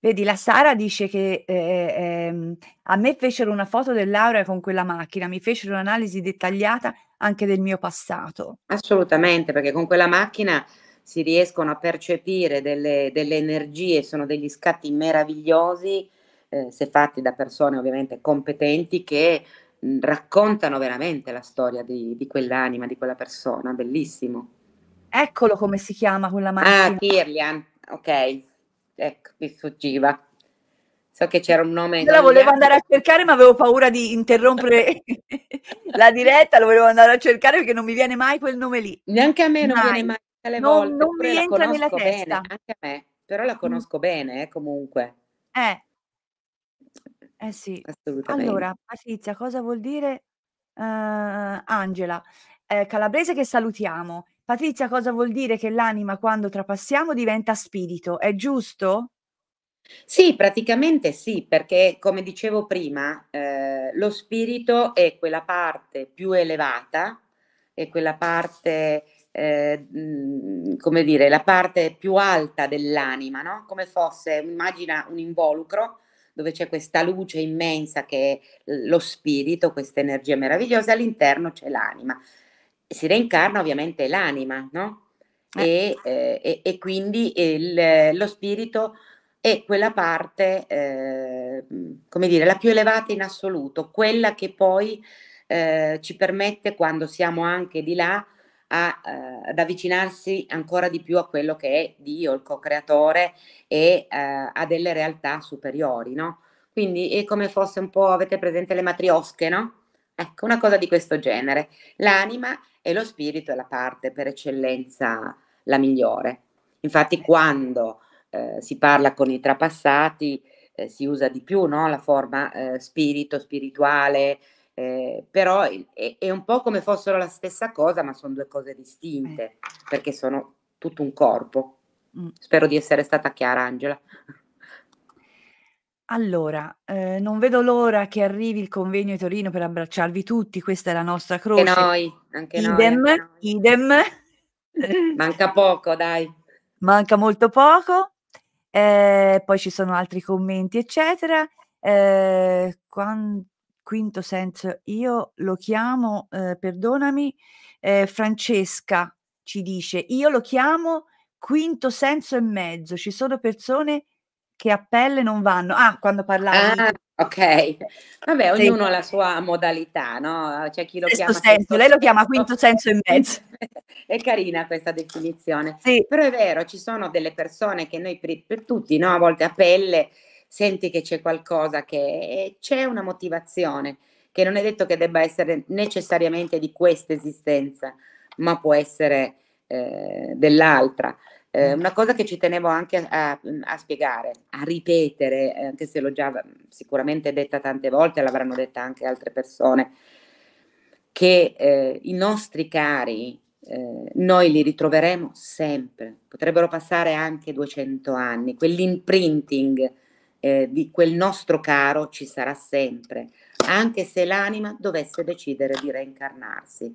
Vedi, la Sara dice che eh, eh, a me fecero una foto dell'aurea con quella macchina, mi fecero un'analisi dettagliata anche del mio passato. Assolutamente, perché con quella macchina si riescono a percepire delle, delle energie, sono degli scatti meravigliosi eh, se fatti da persone ovviamente competenti che mh, raccontano veramente la storia di, di, quell'anima, di quella persona, bellissimo. Eccolo come si chiama quella ah, macchina. Ah, Kirlian, ok, ecco, mi fuggiva. So che c'era un nome. Io la volevo andare a cercare, ma avevo paura di interrompere la diretta. Lo volevo andare a cercare perché non mi viene mai quel nome lì. Neanche a me non mai. viene mai alle non, volte. Non mi entra nella testa. Bene, anche a me, però la mm. conosco mm. bene eh, comunque. Eh. Eh sì. Assolutamente. Allora, Patrizia, cosa vuol dire eh, Angela? Eh, calabrese che salutiamo. Patrizia, cosa vuol dire che l'anima quando trapassiamo diventa spirito? È giusto? Sì, praticamente sì, perché come dicevo prima, eh, lo spirito è quella parte più elevata, è quella parte, eh, mhmm, come dire, la parte più alta dell'anima, no? Come fosse, immagina un involucro dove c'è questa luce immensa che è lo spirito, questa energia meravigliosa, all'interno c'è l'anima. Si reincarna ovviamente l'anima, no? Eh. E, eh. Eh, e quindi il, lo spirito è quella parte, eh, come dire, la più elevata in assoluto, quella che poi eh, ci permette, quando siamo anche di là, a, eh, ad avvicinarsi ancora di più a quello che è Dio, il co-creatore, e eh, a delle realtà superiori, no? Quindi è come fosse un po', avete presente le matriosche, no? Ecco, una cosa di questo genere. L'anima e lo spirito è la parte per eccellenza la migliore. Infatti quando eh, si parla con i trapassati eh, si usa di più no? la forma eh, spirito, spirituale, eh, però è, è, un po' come fossero la stessa cosa, ma sono due cose eh. distinte, eh. perché sono tutto un corpo. Mm. Spero di essere stata chiara, Angela. Allora, eh, non vedo l'ora che arrivi il convegno di Torino per abbracciarvi tutti, questa è la nostra croce. Anche noi, anche idem, noi. Anche idem. Manca poco, dai. Manca molto poco. Eh, poi ci sono altri commenti, eccetera. Eh, quando quinto senso, io lo chiamo, eh, perdonami, eh, Francesca ci dice, io lo chiamo quinto senso e mezzo, ci sono persone che a pelle non vanno. Ah, quando parlavi. Ah, ok. Vabbè, ognuno ha la sua modalità, no? C'è chi lo Sesto chiama. Senso. Lei lo chiama quinto senso e mezzo. è carina questa definizione. Sì. Però è vero, ci sono delle persone che noi per, per tutti, no? A volte a pelle senti che c'è qualcosa, che eh, c'è una motivazione, che non è detto che debba essere necessariamente di questa esistenza, ma può essere eh, dell'altra. Eh, mm. una cosa che ci tenevo anche a, a, a, spiegare, a ripetere, eh, anche se l'ho già mm, sicuramente detta tante volte, l'avranno detta anche altre persone, che eh, i nostri cari eh, noi li ritroveremo sempre, potrebbero passare anche 200 anni, quell'imprinting eh, di quel nostro caro ci sarà sempre, anche se l'anima dovesse decidere di reincarnarsi,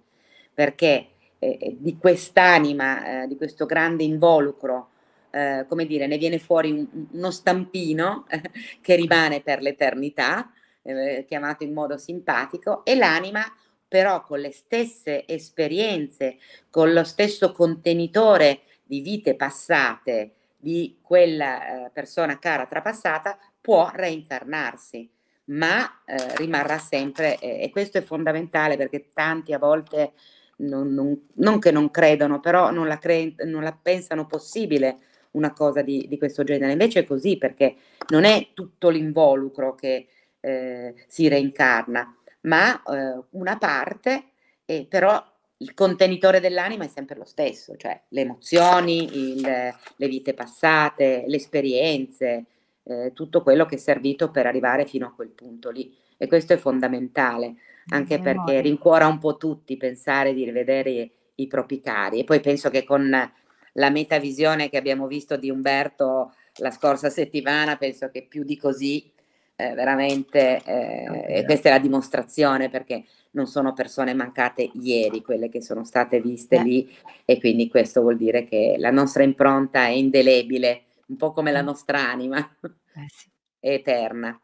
perché eh, eh di quest'anima, eh, di questo grande involucro, eh, come dire, ne viene fuori un, uno stampino che rimane per l'eternità, eh, chiamato in modo simpatico, e l'anima però con le stesse esperienze, con lo stesso contenitore di vite passate, di quella eh, persona cara trapassata può reincarnarsi, ma eh, rimarrà sempre, eh, e questo è fondamentale perché tanti a volte, non, non, non che non credono, però non la, cre- non la, pensano possibile una cosa di, di questo genere. Invece è così perché non è tutto l'involucro che eh, si reincarna, ma eh, una parte, però il contenitore dell'anima è sempre lo stesso, cioè le emozioni, il, le vite passate, le esperienze, eh, tutto quello che è servito per arrivare fino a quel punto lì. E questo è fondamentale, anche è perché enorme. rincuora un po' tutti pensare di rivedere i, i propri cari. E poi penso che con la metavisione che abbiamo visto di Umberto la scorsa settimana, penso che più di così eh, veramente, eh, e questa è la dimostrazione perché non sono persone mancate ieri quelle che sono state viste eh. lì e quindi questo vuol dire che la nostra impronta è indelebile, un po' come la eh. nostra anima, eh, sì. è eterna.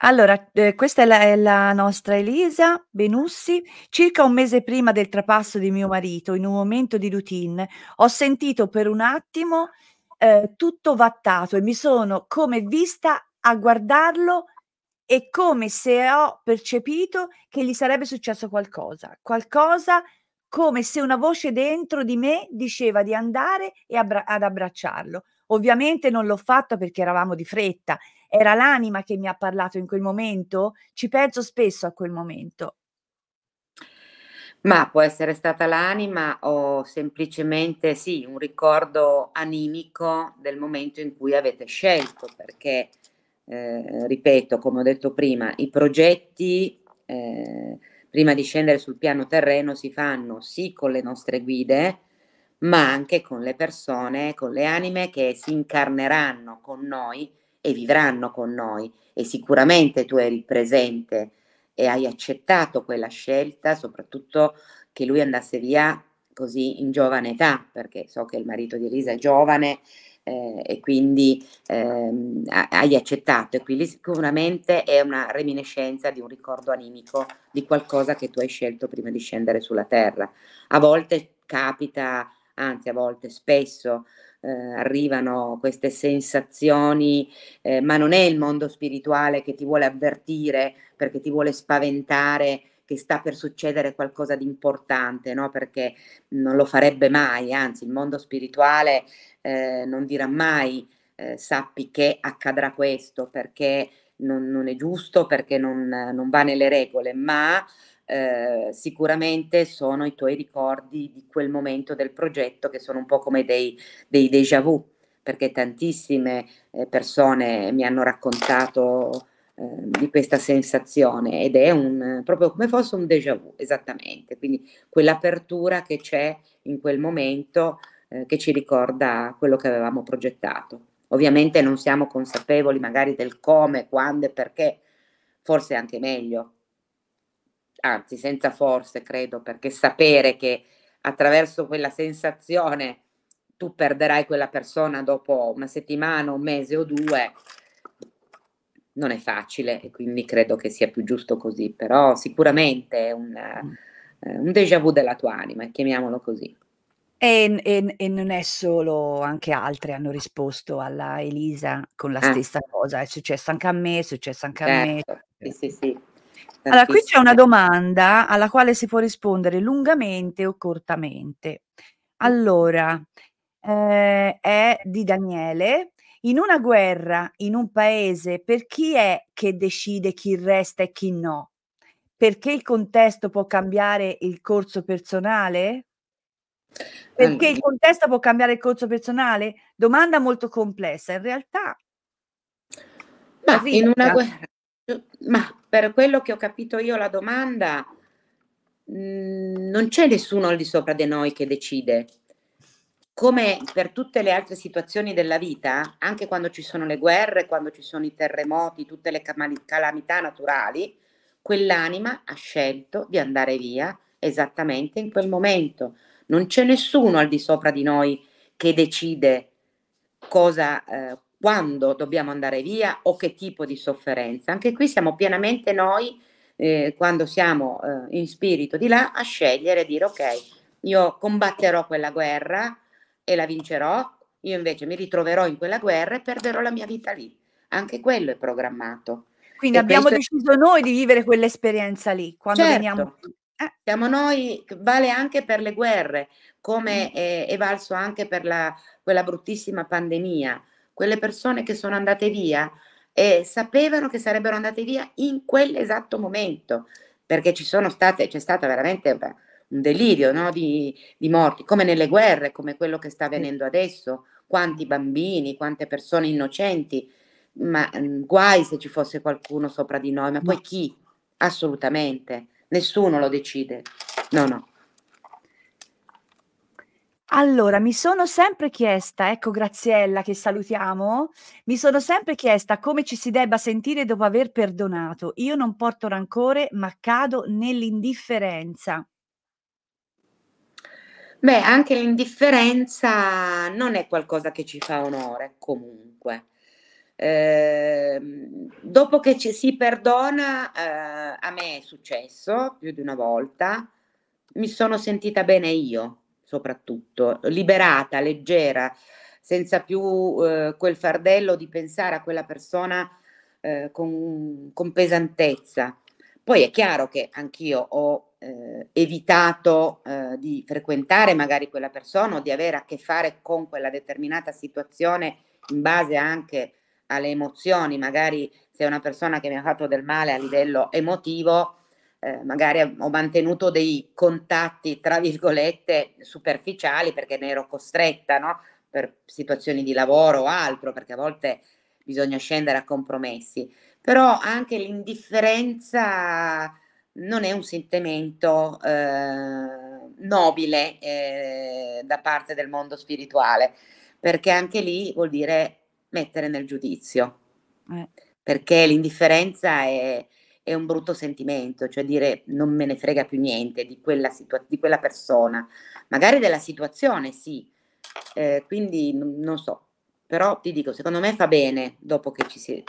Allora, eh, questa è la, è la, nostra Elisa Benussi. Circa un mese prima del trapasso di mio marito, in un momento di routine, ho sentito per un attimo eh, tutto vattato e mi sono come vista a guardarlo è come se ho percepito che gli sarebbe successo qualcosa, qualcosa come se una voce dentro di me diceva di andare e abbra- ad abbracciarlo. Ovviamente non l'ho fatto perché eravamo di fretta, era l'anima che mi ha parlato in quel momento, ci penso spesso a quel momento. Ma può essere stata l'anima o semplicemente sì, un ricordo animico del momento in cui avete scelto, perché eh, ripeto, come ho detto prima, i progetti eh, prima di scendere sul piano terreno si fanno sì con le nostre guide, ma anche con le persone, con le anime che si incarneranno con noi e vivranno con noi. E sicuramente tu eri presente e hai accettato quella scelta, soprattutto che lui andasse via così in giovane età, perché so che il marito di Elisa è giovane eh, e quindi ehm, hai accettato e quindi sicuramente è una reminiscenza di un ricordo animico di qualcosa che tu hai scelto prima di scendere sulla terra. A volte capita, anzi a volte spesso eh, arrivano queste sensazioni, eh, ma non è il mondo spirituale che ti vuole avvertire perché ti vuole spaventare che sta per succedere qualcosa di importante, no? perché non lo farebbe mai, anzi il mondo spirituale eh, non dirà mai eh, sappi che accadrà questo perché non, non è giusto, perché non, non, va nelle regole, ma eh, sicuramente sono i tuoi ricordi di quel momento del progetto che sono un po' come dei, dei déjà vu, perché tantissime eh, persone mi hanno raccontato Ehm, di questa sensazione ed è un, proprio come fosse un déjà vu, esattamente, quindi quell'apertura che c'è in quel momento eh, che ci ricorda quello che avevamo progettato. Ovviamente non siamo consapevoli magari del come, quando e perché, forse anche meglio, anzi senza forse credo, perché sapere che attraverso quella sensazione tu perderai quella persona dopo una settimana, un mese o due, non è facile e quindi credo che sia più giusto così, però sicuramente è una, mm. Eh, un déjà vu della tua anima, chiamiamolo così. E, e, e, non è solo, anche altre hanno risposto alla Elisa con la ah. stessa cosa, è successo anche a me, è successo anche certo. a me. Certo, sì, sì, sì. Allora, qui c'è una domanda alla quale si può rispondere lungamente o cortamente. Mm. Allora, eh, è di Daniele in una guerra, in un paese, per chi è che decide chi resta e chi no? Perché il contesto può cambiare il corso personale? Perché il contesto può cambiare il corso personale? Domanda molto complessa, in realtà. Ma, in una guerra, eh, ma per quello che ho capito io la domanda, mh, mm, non c'è nessuno al di sopra di noi che decide come per tutte le altre situazioni della vita, anche quando ci sono le guerre, quando ci sono i terremoti, tutte le calamità naturali, quell'anima ha scelto di andare via esattamente in quel momento. Non c'è nessuno al di sopra di noi che decide cosa, eh, quando dobbiamo andare via o che tipo di sofferenza. Anche qui siamo pienamente noi, eh, quando siamo eh, in spirito di là, a scegliere e dire ok, io combatterò quella guerra e la vincerò, io invece mi ritroverò in quella guerra e perderò la mia vita lì. Anche quello è programmato. Quindi e abbiamo deciso è... noi di vivere quell'esperienza lì, quando certo. veniamo... Eh. Siamo noi, vale anche per le guerre, come mm. è, è valso anche per la, quella bruttissima pandemia. Quelle persone che sono andate via e sapevano che sarebbero andate via in quell'esatto momento, perché ci sono state, c'è stata veramente un delirio no? di, di morti, come nelle guerre, come quello che sta avvenendo adesso, quanti bambini, quante persone innocenti, ma mm, guai se ci fosse qualcuno sopra di noi, ma poi chi? Assolutamente, nessuno lo decide. No, no. Allora, mi sono sempre chiesta, ecco Graziella che salutiamo, mi sono sempre chiesta come ci si debba sentire dopo aver perdonato. Io non porto rancore, ma cado nell'indifferenza. Beh, anche l'indifferenza non è qualcosa che ci fa onore comunque. Eh, dopo che ci si perdona, eh, a me è successo più di una volta, mi sono sentita bene io, soprattutto, liberata, leggera, senza più eh, quel fardello di pensare a quella persona eh, con, con pesantezza. Poi è chiaro che anch'io ho eh, evitato eh, di frequentare magari quella persona o di avere a che fare con quella determinata situazione in base anche alle emozioni, magari se è una persona che mi ha fatto del male a livello emotivo, eh, magari ho mantenuto dei contatti, tra virgolette, superficiali perché ne ero costretta, no? per situazioni di lavoro o altro, perché a volte bisogna scendere a compromessi, però anche l'indifferenza non è un sentimento eh, nobile eh, da parte del mondo spirituale, perché anche lì vuol dire mettere nel giudizio, eh. perché l'indifferenza è, è, un brutto sentimento, cioè dire non me ne frega più niente di quella, situa- di quella persona, magari della situazione sì, eh, quindi non so, però ti dico, secondo me fa bene dopo che ci si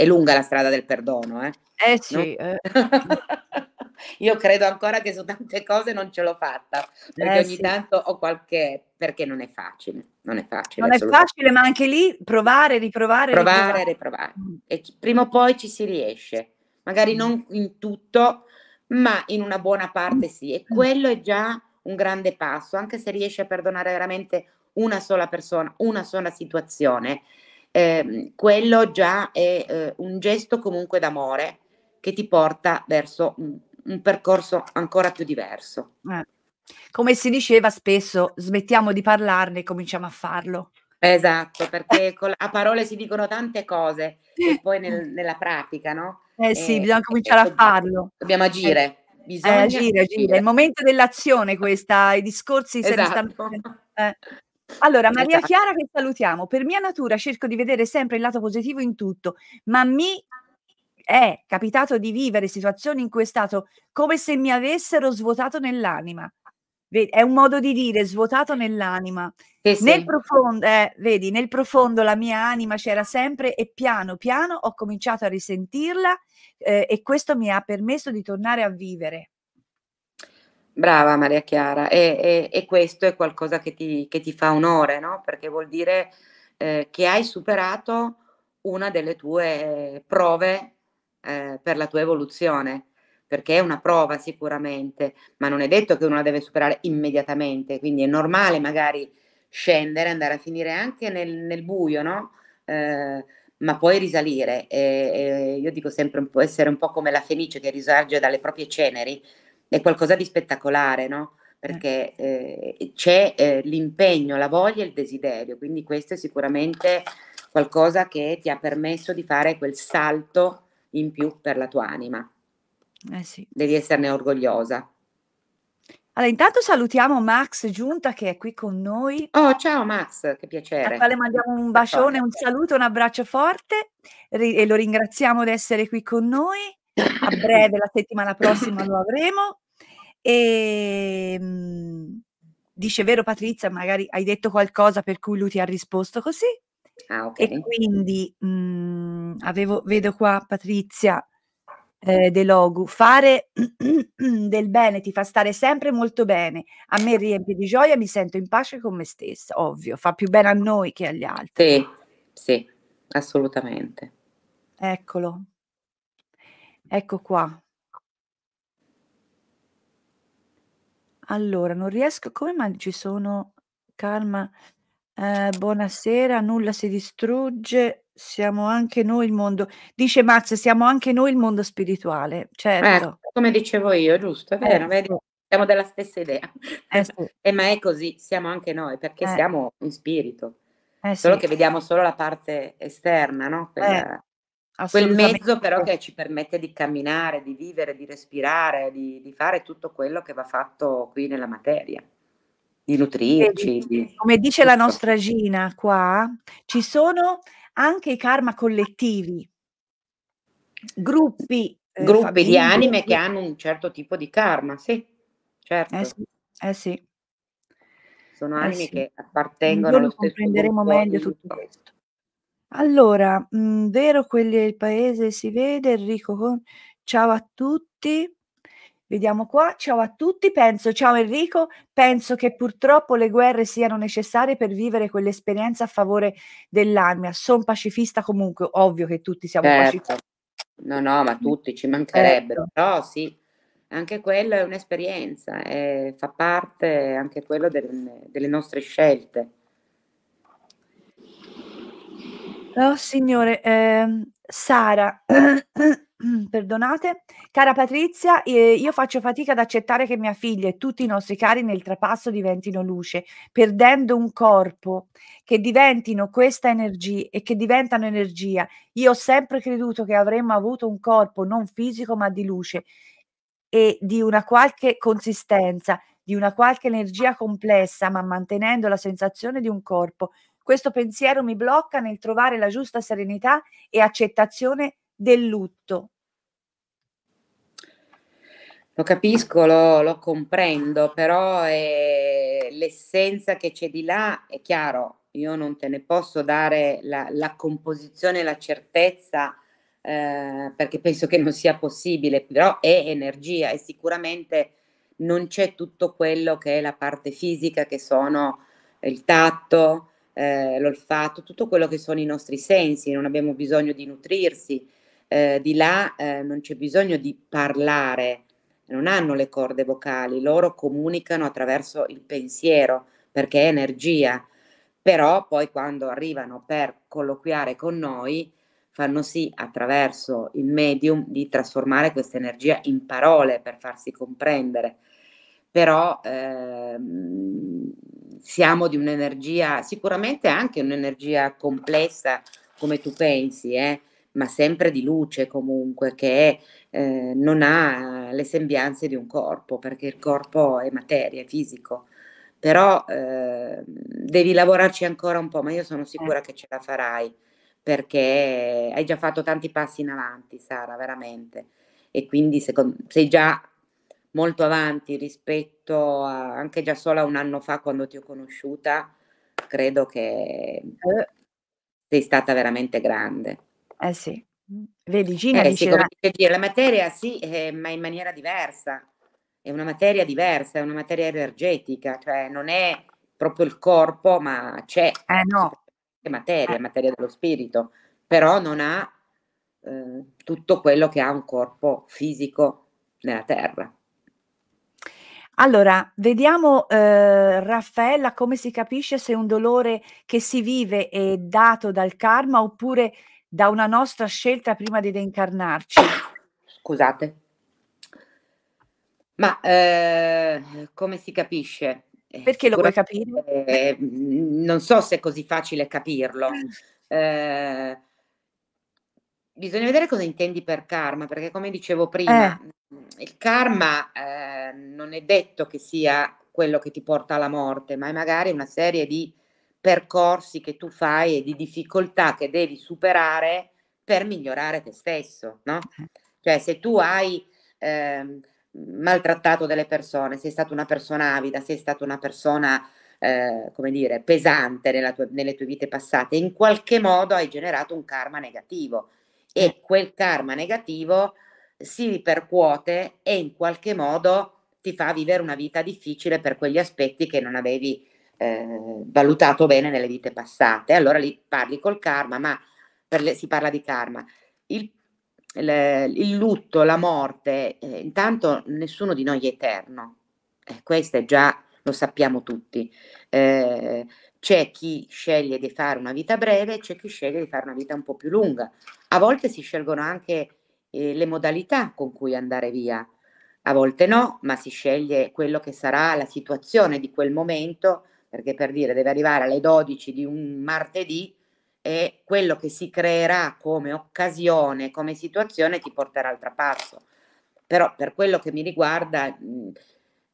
è lunga la strada del perdono. Eh, eh sì. No? Eh. Io credo ancora che su tante cose non ce l'ho fatta, perché eh, ogni sì. tanto ho qualche... perché non è facile. Non è facile. Non è facile, ma anche lì provare, riprovare. Provare, riprovare. riprovare. Mm. E prima o poi ci si riesce. Magari mm. non in tutto, ma in una buona parte sì. E mm. quello è già un grande passo, anche se riesci a perdonare veramente una sola persona, una sola situazione Ehm, quello già è eh, un gesto comunque d'amore che ti porta verso un, un percorso ancora più diverso. Eh. Come si diceva spesso, smettiamo di parlarne e cominciamo a farlo. Esatto, perché la, a parole si dicono tante cose e poi nel, nella pratica, no? Eh sì, eh, bisogna cominciare a farlo. Dobbiamo agire. Eh, bisogna eh, agire, agire. È il momento dell'azione questa, i discorsi esatto. se ne stanno... Esatto. Eh. Allora, Maria esatto. Chiara che salutiamo, per mia natura cerco di vedere sempre il lato positivo in tutto, ma mi è capitato di vivere situazioni in cui è stato come se mi avessero svuotato nell'anima. È un modo di dire svuotato nell'anima. Sì, sì. Nel, profondo, eh, vedi, nel profondo la mia anima c'era sempre e piano piano ho cominciato a risentirla eh, e questo mi ha permesso di tornare a vivere. Brava Maria Chiara, e, e, e questo è qualcosa che ti, che ti, fa onore, no? Perché vuol dire eh, che hai superato una delle tue prove eh, per la tua evoluzione, perché è una prova sicuramente, ma non è detto che uno la deve superare immediatamente, quindi è normale magari scendere, andare a finire anche nel, nel buio, no? Eh, ma poi risalire. E, io dico sempre un essere un po' come la fenice che risorge dalle proprie ceneri è qualcosa di spettacolare, no? Perché eh, c'è eh, l'impegno, la voglia e il desiderio, quindi questo è sicuramente qualcosa che ti ha permesso di fare quel salto in più per la tua anima. Eh sì. Devi esserne orgogliosa. Allora, intanto salutiamo Max Giunta che è qui con noi. Oh, ciao Max, che piacere. A quale mandiamo un bacione, un saluto, un abbraccio forte e lo ringraziamo di essere qui con noi a breve, la settimana prossima lo avremo. E, ehm, dice vero Patrizia, magari hai detto qualcosa per cui lui ti ha risposto così. Ah, okay. E quindi mh, mm, avevo, vedo qua Patrizia eh, De Logu, fare del bene ti fa stare sempre molto bene, a me riempie di gioia, mi sento in pace con me stessa, ovvio, fa più bene a noi che agli altri. Sì, sì, assolutamente. Eccolo, Ecco qua. Allora, non riesco come mai ci sono calma, ehm, buonasera, nulla si distrugge, siamo anche noi il mondo dice Max, siamo anche noi il mondo spirituale, eh, certo. Eh, come dicevo io, giusto, è vero, eh, vedi? Siamo della stessa idea. Eh, sì. eh, ma è così, siamo anche noi, perché eh. siamo in spirito. Eh, solo sì. che vediamo solo la parte esterna, no? Quella, Quel mezzo però che ci permette di camminare, di vivere, di respirare, di, di fare tutto quello che va fatto qui nella materia di nutrirci. Di, come dice la nostra Gina qua, ci sono anche i karma collettivi, gruppi. Eh, gruppi famiglie, di anime gruppi. che hanno un certo tipo di karma, sì, eh certo. Eh sì. Eh sì. Sono eh anime sì. che appartengono allo stesso comprenderemo meglio tutto questo. Allora, mhmm, vero quelli del paese si vede, Enrico con ciao a tutti. Vediamo qua, ciao a tutti, penso ciao Enrico, penso che purtroppo le guerre siano necessarie per vivere quell'esperienza a favore dell'armia, sono pacifista comunque, ovvio che tutti siamo pacifi Certo. No, no, ma mm. tutti ci mancherebbero, Certo. però sì, anche quello è un'esperienza, ehm, fa parte anche quello del delle nostre scelte. Oh signore, ehm, Sara, perdonate, cara Patrizia, eh, io faccio fatica ad accettare che mia figlia e tutti i nostri cari nel trapasso diventino luce, perdendo un corpo, che diventino questa energia e che diventano energia. Io ho sempre creduto che avremmo avuto un corpo non fisico ma di luce e di una qualche consistenza, di una qualche energia complessa, ma mantenendo la sensazione di un corpo. Questo pensiero mi blocca nel trovare la giusta serenità e accettazione del lutto. Lo capisco, lo, lo comprendo, però è eh, l'essenza che c'è di là è chiaro, io non te ne posso dare la, la composizione, la certezza, eh, perché penso che non sia possibile, però è energia e sicuramente non c'è tutto quello che è la parte fisica, che sono il tatto, eh, l'olfatto, tutto quello che sono i nostri sensi, non abbiamo bisogno di nutrirsi, eh, di là eh, non c'è bisogno di parlare, non hanno le corde vocali, loro comunicano attraverso il pensiero perché è energia, però poi quando arrivano per colloquiare con noi fanno sì attraverso il medium di trasformare questa energia in parole per farsi comprendere. Però ehm, siamo di un'energia, sicuramente anche un'energia complessa, come tu pensi, eh, ma sempre di luce comunque, che eh, non ha le sembianze di un corpo, perché il corpo è materia, è fisico. Però eh, devi lavorarci ancora un po', ma io sono eh. sicura che ce la farai, perché hai già fatto tanti passi in avanti, Sara, veramente. E quindi secondo, sei già molto avanti rispetto a, anche già solo a un anno fa quando ti ho conosciuta, credo che eh. sei stata veramente grande. Eh sì, vedi Gina eh, diceva... sì, dice, la materia sì, eh, ma in maniera diversa, è una materia diversa, è una materia energetica, cioè non è proprio il corpo, ma c'è. Eh no. È materia, è eh. materia dello spirito, però non ha eh, tutto quello che ha un corpo fisico nella terra. Allora, vediamo eh, Raffaella come si capisce se un dolore che si vive è dato dal karma oppure da una nostra scelta prima di reincarnarci. Scusate. Ma eh, come si capisce? Eh, Perché lo vuoi capire? Eh, non so se è così facile capirlo. Mm. Eh, bisogna vedere cosa intendi per karma, perché come dicevo prima, eh. Mm, il karma eh, non è detto che sia quello che ti porta alla morte, ma è magari una serie di percorsi che tu fai e di difficoltà che devi superare per migliorare te stesso, no? Eh. Cioè se tu hai eh, maltrattato delle persone, sei stata una persona avida, sei stata una persona eh, come dire, pesante tua, nelle tue vite passate, in qualche modo hai generato un karma negativo e eh. quel karma negativo si ripercuote e in qualche modo ti fa vivere una vita difficile per quegli aspetti che non avevi eh, valutato bene nelle vite passate. Allora lì parli col karma, ma le, si parla di karma. Il, le, il lutto, la morte, eh, intanto nessuno di noi è eterno, eh, questo è già, lo sappiamo tutti. Eh, c'è chi sceglie di fare una vita breve, c'è chi sceglie di fare una vita un po' più lunga. A volte si scelgono anche eh, le modalità con cui andare via, a volte no, ma si sceglie quello che sarà la situazione di quel momento, perché per dire deve arrivare alle 12 di un martedì e quello che si creerà come occasione, come situazione ti porterà al trapasso. Però per quello che mi riguarda mh,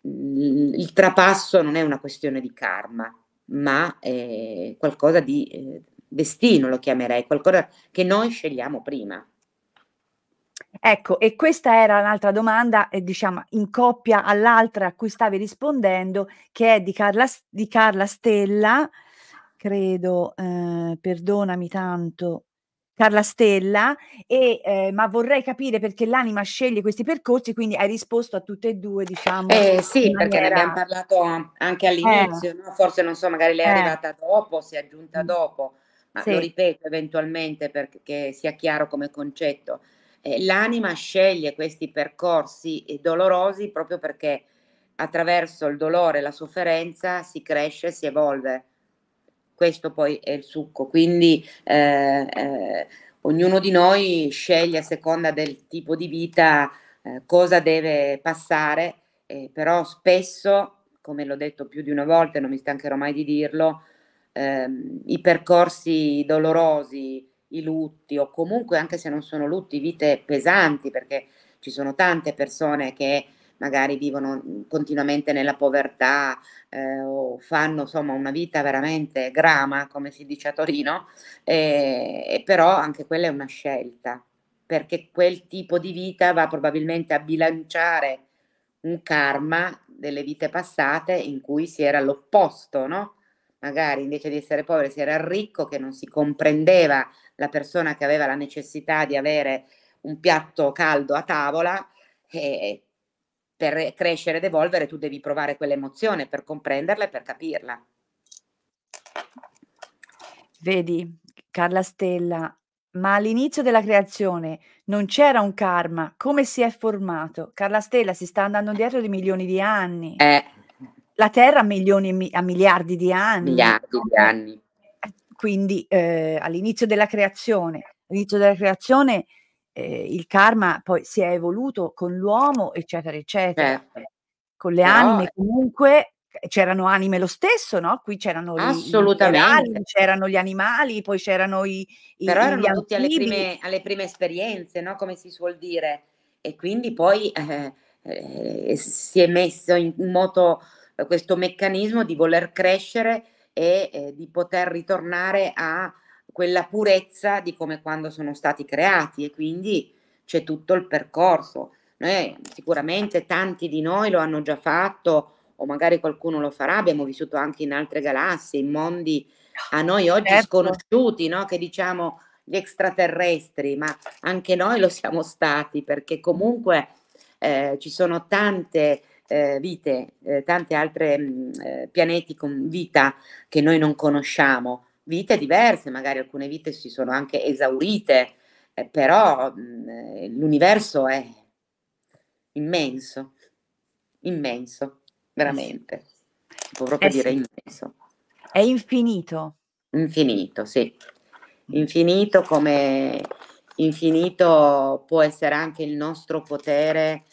mm, il trapasso non è una questione di karma, ma è qualcosa di eh, destino lo chiamerei, qualcosa che noi scegliamo prima. Ecco, e questa era un'altra domanda, eh, diciamo, in coppia all'altra a cui stavi rispondendo, che è di Carla, di Carla Stella, credo, eh, perdonami tanto, Carla Stella, e, eh, ma vorrei capire perché l'anima sceglie questi percorsi, quindi hai risposto a tutte e due, diciamo. Eh, sì, maniera... perché ne abbiamo parlato anche all'inizio, eh. no? forse non so, magari lei è eh. arrivata dopo, si è aggiunta mm. dopo, ma sì. lo ripeto eventualmente perché sia chiaro come concetto, eh, l'anima sceglie questi percorsi eh, dolorosi proprio perché attraverso il dolore e la sofferenza si cresce, si evolve. Questo poi è il succo, quindi eh, eh, ognuno di noi sceglie a seconda del tipo di vita eh, cosa deve passare, eh, però spesso, come l'ho detto più di una volta e non mi stancherò mai di dirlo, ehm, i percorsi dolorosi, i lutti o comunque anche se non sono lutti, vite pesanti perché ci sono tante persone che magari vivono continuamente nella povertà eh, o fanno insomma una vita veramente grama, come si dice a Torino, eh, e però anche quella è una scelta, perché quel tipo di vita va probabilmente a bilanciare un karma delle vite passate in cui si era all'opposto, no? magari invece di essere povero si era ricco, che non si comprendeva la persona che aveva la necessità di avere un piatto caldo a tavola e per crescere ed evolvere tu devi provare quell'emozione per comprenderla e per capirla. Vedi, Carla Stella, ma all'inizio della creazione non c'era un karma, come si è formato? Carla Stella si sta andando dietro di milioni di anni. Eh la Terra ha milioni a miliardi di anni. Miliardi di anni. Eh, quindi eh, all'inizio della creazione, all'inizio della creazione eh, il karma poi si è evoluto con l'uomo, eccetera, eccetera. Certo. Con le Però, anime comunque eh, c'erano anime lo stesso, no? Qui c'erano assolutamente. gli animali, c'erano gli animali, poi c'erano i... i Però erano tutti alle prime, alle prime, esperienze, no? Come si suol dire. E quindi poi eh, eh si è messo in moto eh, questo meccanismo di voler crescere e eh, di poter ritornare a quella purezza di come quando sono stati creati e quindi c'è tutto il percorso. Noi, sicuramente tanti di noi lo hanno già fatto o magari qualcuno lo farà, abbiamo vissuto anche in altre galassie, in mondi a noi oggi certo. sconosciuti, no? che diciamo gli extraterrestri, ma anche noi lo siamo stati perché comunque eh, ci sono tante eh, vite, eh, tante altre mh, mm, eh, pianeti con vita che noi non conosciamo, vite diverse, magari alcune vite si sono anche esaurite, eh, però mh, mm, eh, l'universo è immenso, immenso, veramente, si può proprio eh dire sì. immenso. È infinito. Infinito, sì. Mm. Infinito come infinito può essere anche il nostro potere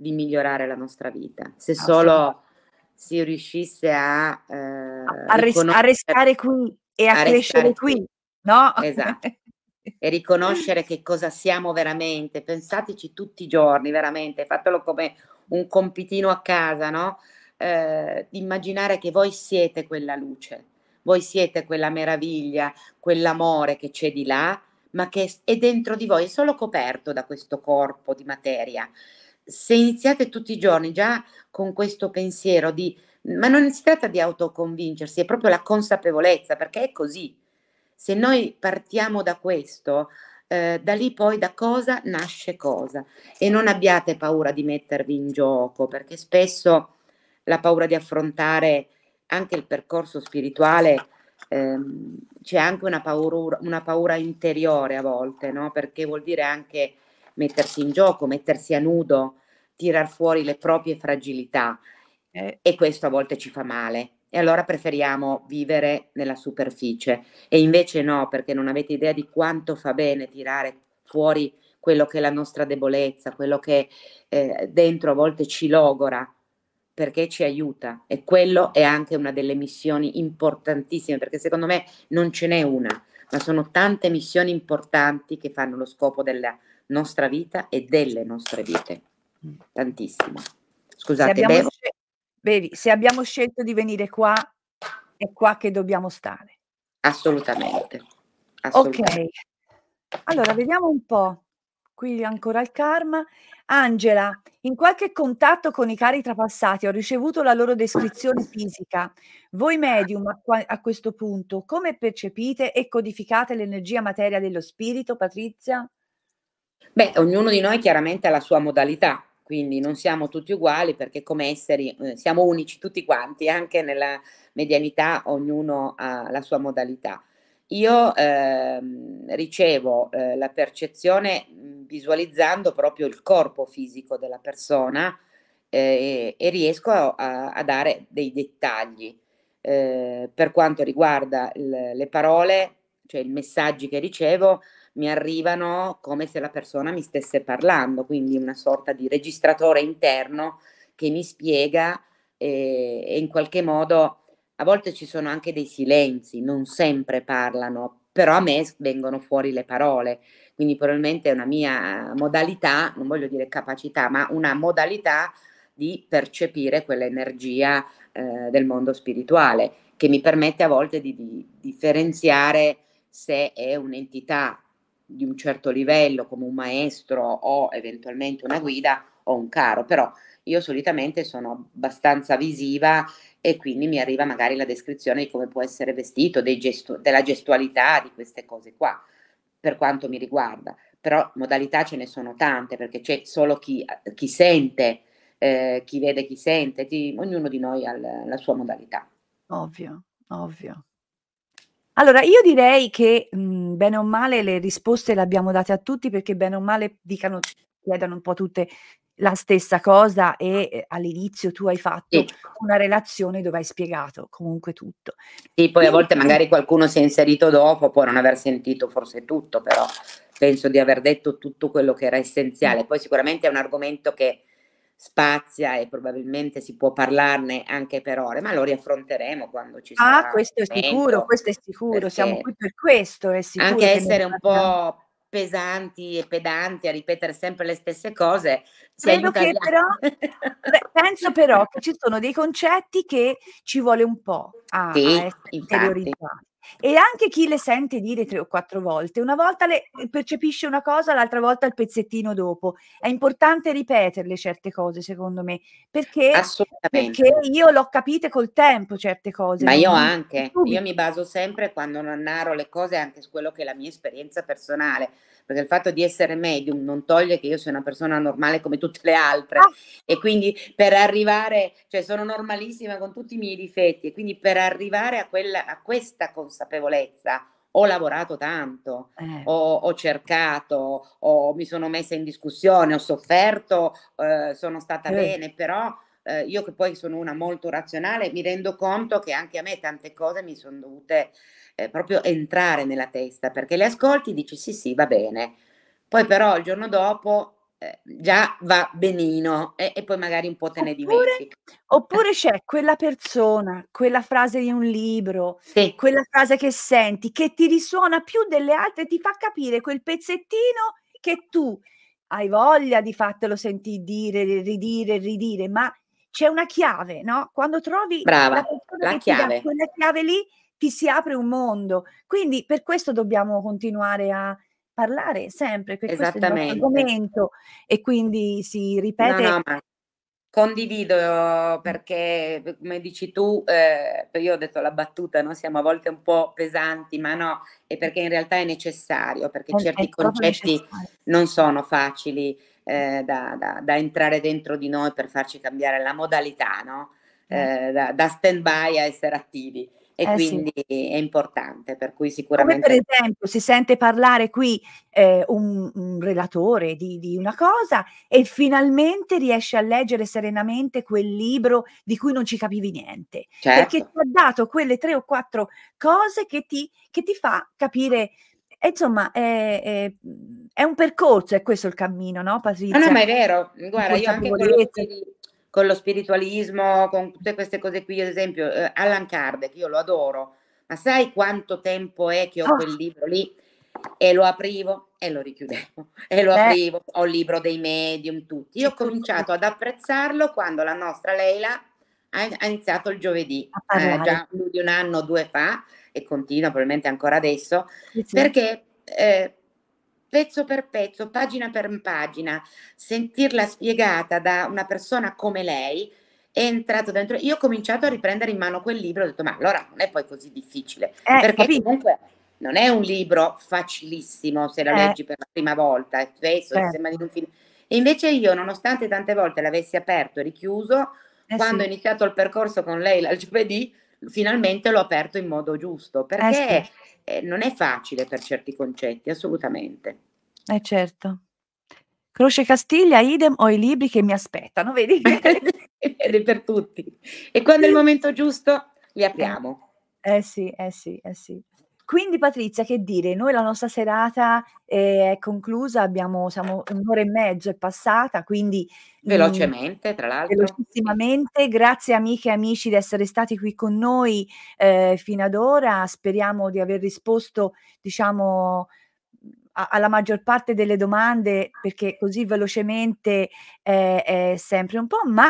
di migliorare la nostra vita. Se ah, solo si riuscisse a, eh, a, res- a restare qui e a, a crescere qui, qui, no? Esatto. e riconoscere che cosa siamo veramente, pensateci tutti i giorni, veramente, fatelo come un compitino a casa, no? Eh, immaginare che voi siete quella luce, voi siete quella meraviglia, quell'amore che c'è di là, ma che è dentro di voi, è solo coperto da questo corpo di materia se iniziate tutti i giorni già con questo pensiero di, ma non si tratta di autoconvincersi, è proprio la consapevolezza, perché è così. Se noi partiamo da questo, eh, da lì poi da cosa nasce cosa. E non abbiate paura di mettervi in gioco, perché spesso la paura di affrontare anche il percorso spirituale, ehm, c'è anche una paura, una paura interiore a volte, no? perché vuol dire anche mettersi in gioco, mettersi a nudo, tirar fuori le proprie fragilità eh. e questo a volte ci fa male. E allora preferiamo vivere nella superficie e invece no, perché non avete idea di quanto fa bene tirare fuori quello che è la nostra debolezza, quello che eh, dentro a volte ci logora, perché ci aiuta. E quello è anche una delle missioni importantissime, perché secondo me non ce n'è una, ma sono tante missioni importanti che fanno lo scopo della, nostra vita e delle nostre vite. Mm. Tantissimo. Scusate, se abbiamo, scel- bevi, se abbiamo scelto di venire qua, è qua che dobbiamo stare. Assolutamente. Assolutamente. Ok, allora vediamo un po'. Qui ancora il karma. Angela, in qualche contatto con i cari trapassati ho ricevuto la loro descrizione fisica. Voi medium a, qua- a questo punto, come percepite e codificate l'energia materia dello spirito, Patrizia? Beh, ognuno di noi chiaramente ha la sua modalità, quindi non siamo tutti uguali perché come esseri eh, siamo unici tutti quanti, eh, anche nella medianità ognuno ha la sua modalità. Io eh, ricevo eh, la percezione mm, visualizzando proprio il corpo fisico della persona eh, e, riesco a, a, dare dei dettagli. Eh, per quanto riguarda il, le parole, cioè i messaggi che ricevo, mi arrivano come se la persona mi stesse parlando, quindi una sorta di registratore interno che mi spiega eh, e in qualche modo a volte ci sono anche dei silenzi, non sempre parlano, però a me vengono fuori le parole, quindi probabilmente è una mia modalità, non voglio dire capacità, ma una modalità di percepire quell'energia eh, del mondo spirituale che mi permette a volte di, di differenziare se è un'entità di un certo livello come un maestro o eventualmente una guida o un caro, però io solitamente sono abbastanza visiva e quindi mi arriva magari la descrizione di come può essere vestito, gestu- della gestualità, di queste cose qua, per quanto mi riguarda. Però modalità ce ne sono tante perché c'è solo chi, chi sente, eh, chi vede, chi sente, chi, ognuno di noi ha la sua modalità. Ovvio, ovvio. Allora, io direi che, mhmm, bene o male le risposte le abbiamo date a tutti perché bene o male dicano chiedano un po' tutte la stessa cosa e, ehm, all'inizio tu hai fatto Sì. una relazione dove hai spiegato comunque tutto. Sì, poi a volte magari qualcuno si è inserito dopo, può non aver sentito forse tutto, però penso di aver detto tutto quello che era essenziale. Poi sicuramente è un argomento che spazia e probabilmente si può parlarne anche per ore, ma lo riaffronteremo quando ci ah, sarà. Ah, questo è sicuro, questo è sicuro, siamo qui per questo, è sicuro. Anche essere un po' pesanti e pedanti a ripetere sempre le stesse cose. Credo che però, penso però che ci sono dei concetti che ci vuole un po' a, sì, a infatti, e anche chi le sente dire tre o quattro volte, una volta eh, percepisce una cosa, l'altra volta il pezzettino dopo. È importante ripeterle certe cose, secondo me, perché, perché io l'ho capite col tempo certe cose. Ma io anche, io mi baso sempre quando non narro le cose anche su quello che è la mia esperienza personale perché il fatto di essere medium non toglie che io sia una persona normale come tutte le altre ah. e quindi per arrivare, cioè sono normalissima con tutti i miei difetti e quindi per arrivare a, quella, a questa consapevolezza ho lavorato tanto, eh. ho, ho, cercato, ho, mi sono messa in discussione, ho sofferto, eh, sono stata eh. bene, però eh, io che poi sono una molto razionale mi rendo conto che anche a me tante cose mi sono dovute eh, proprio entrare nella testa, perché le ascolti e dici sì sì va bene, poi però il giorno dopo eh, già va benino e, e, poi magari un po' te ne oppure, dimentichi. Oppure c'è quella persona, quella frase di un libro, sì. quella frase che senti, che ti risuona più delle altre, ti fa capire quel pezzettino che tu hai voglia di fartelo sentire dire, ridire, ridire, ma c'è una chiave, no? Quando trovi Brava, la, la chiave. quella chiave lì ti si apre un mondo. Quindi per questo dobbiamo continuare a parlare sempre, perché questo è un argomento e quindi si ripete. No, no, ma... condivido eh, perché, eh, come dici tu, eh, io ho detto la battuta, no? siamo a volte un po' pesanti, ma no, è perché in realtà è necessario, perché è, certi concetti non sono facili eh, da, da, da, entrare dentro di noi per farci cambiare la modalità, no? eh, eh da, da stand by a essere attivi e eh, quindi sì. è importante, per cui sicuramente... Come per esempio si sente parlare qui eh, un, un, relatore di, di, una cosa e finalmente riesce a leggere serenamente quel libro di cui non ci capivi niente, certo. perché ti ha dato quelle tre o quattro cose che ti, che ti fa capire insomma, è, è, è, un percorso, è questo il cammino, no, Patrizia? Ah, no, ma è vero. Guarda, io anche quello che, con lo spiritualismo, con tutte queste cose qui, ad esempio eh, Allan Kardec, io lo adoro, ma sai quanto tempo è che ho oh. quel libro lì? E lo aprivo e lo richiudevo, e lo Beh. aprivo, ho il libro dei medium, tutti. Io ho cominciato ad apprezzarlo quando la nostra Leila ha iniziato il giovedì, eh, già più di un anno o due fa, e continua probabilmente ancora adesso, sì, sì. perché eh, pezzo per pezzo, pagina per pagina, sentirla spiegata da una persona come lei è entrato dentro. Io ho cominciato a riprendere in mano quel libro, ho detto ma allora non è poi così difficile, eh, perché capito. comunque non è un libro facilissimo se la eh. leggi per la prima volta, è spesso, eh. Certo. sembra di un film. E invece io, nonostante tante volte l'avessi aperto e richiuso, eh, quando sì. ho iniziato il percorso con lei il giovedì, finalmente l'ho aperto in modo giusto, eh, perché eh sì. non è facile per certi concetti, assolutamente. Eh certo. Croce Castiglia, idem, ho i libri che mi aspettano, vedi? Vedi per tutti. E quando è il momento giusto, li apriamo. Eh, eh sì, eh sì, eh sì. Quindi Patrizia, che dire, noi la nostra serata eh, è conclusa, abbiamo, siamo un'ora e mezzo è passata, quindi... Velocemente, mh, tra mm, l'altro. Velocissimamente, grazie amiche e amici di essere stati qui con noi eh, fino ad ora, speriamo di aver risposto, diciamo, alla maggior parte delle domande perché così velocemente eh, è sempre un po', ma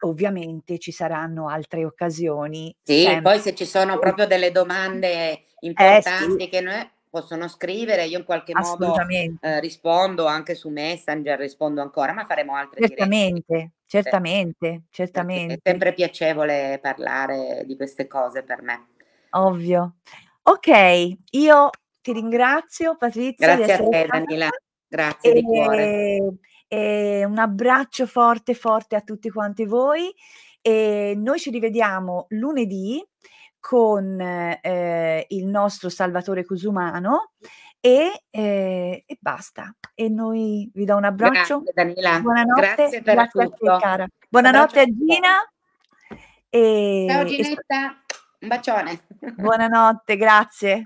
ovviamente ci saranno altre occasioni. Sì, sempre. poi se ci sono proprio delle domande importanti eh, sì. che noi possono scrivere, io in qualche modo eh, rispondo anche su Messenger, rispondo ancora, ma faremo altre certamente, dirette. Certamente, certamente. È sempre piacevole parlare di queste cose per me. Ovvio. Ok, io ti ringrazio Patrizia. Grazie a te Danila, grazie e, di cuore. E un abbraccio forte forte a tutti quanti voi e noi ci rivediamo lunedì con eh, il nostro Salvatore Cusumano e, eh, e, basta. E noi vi do un abbraccio. Grazie Daniela. Buonanotte. Grazie per grazie tutto. A te, cara. Buonanotte a Gina. E, Ciao Ginetta, un bacione. Buonanotte, grazie.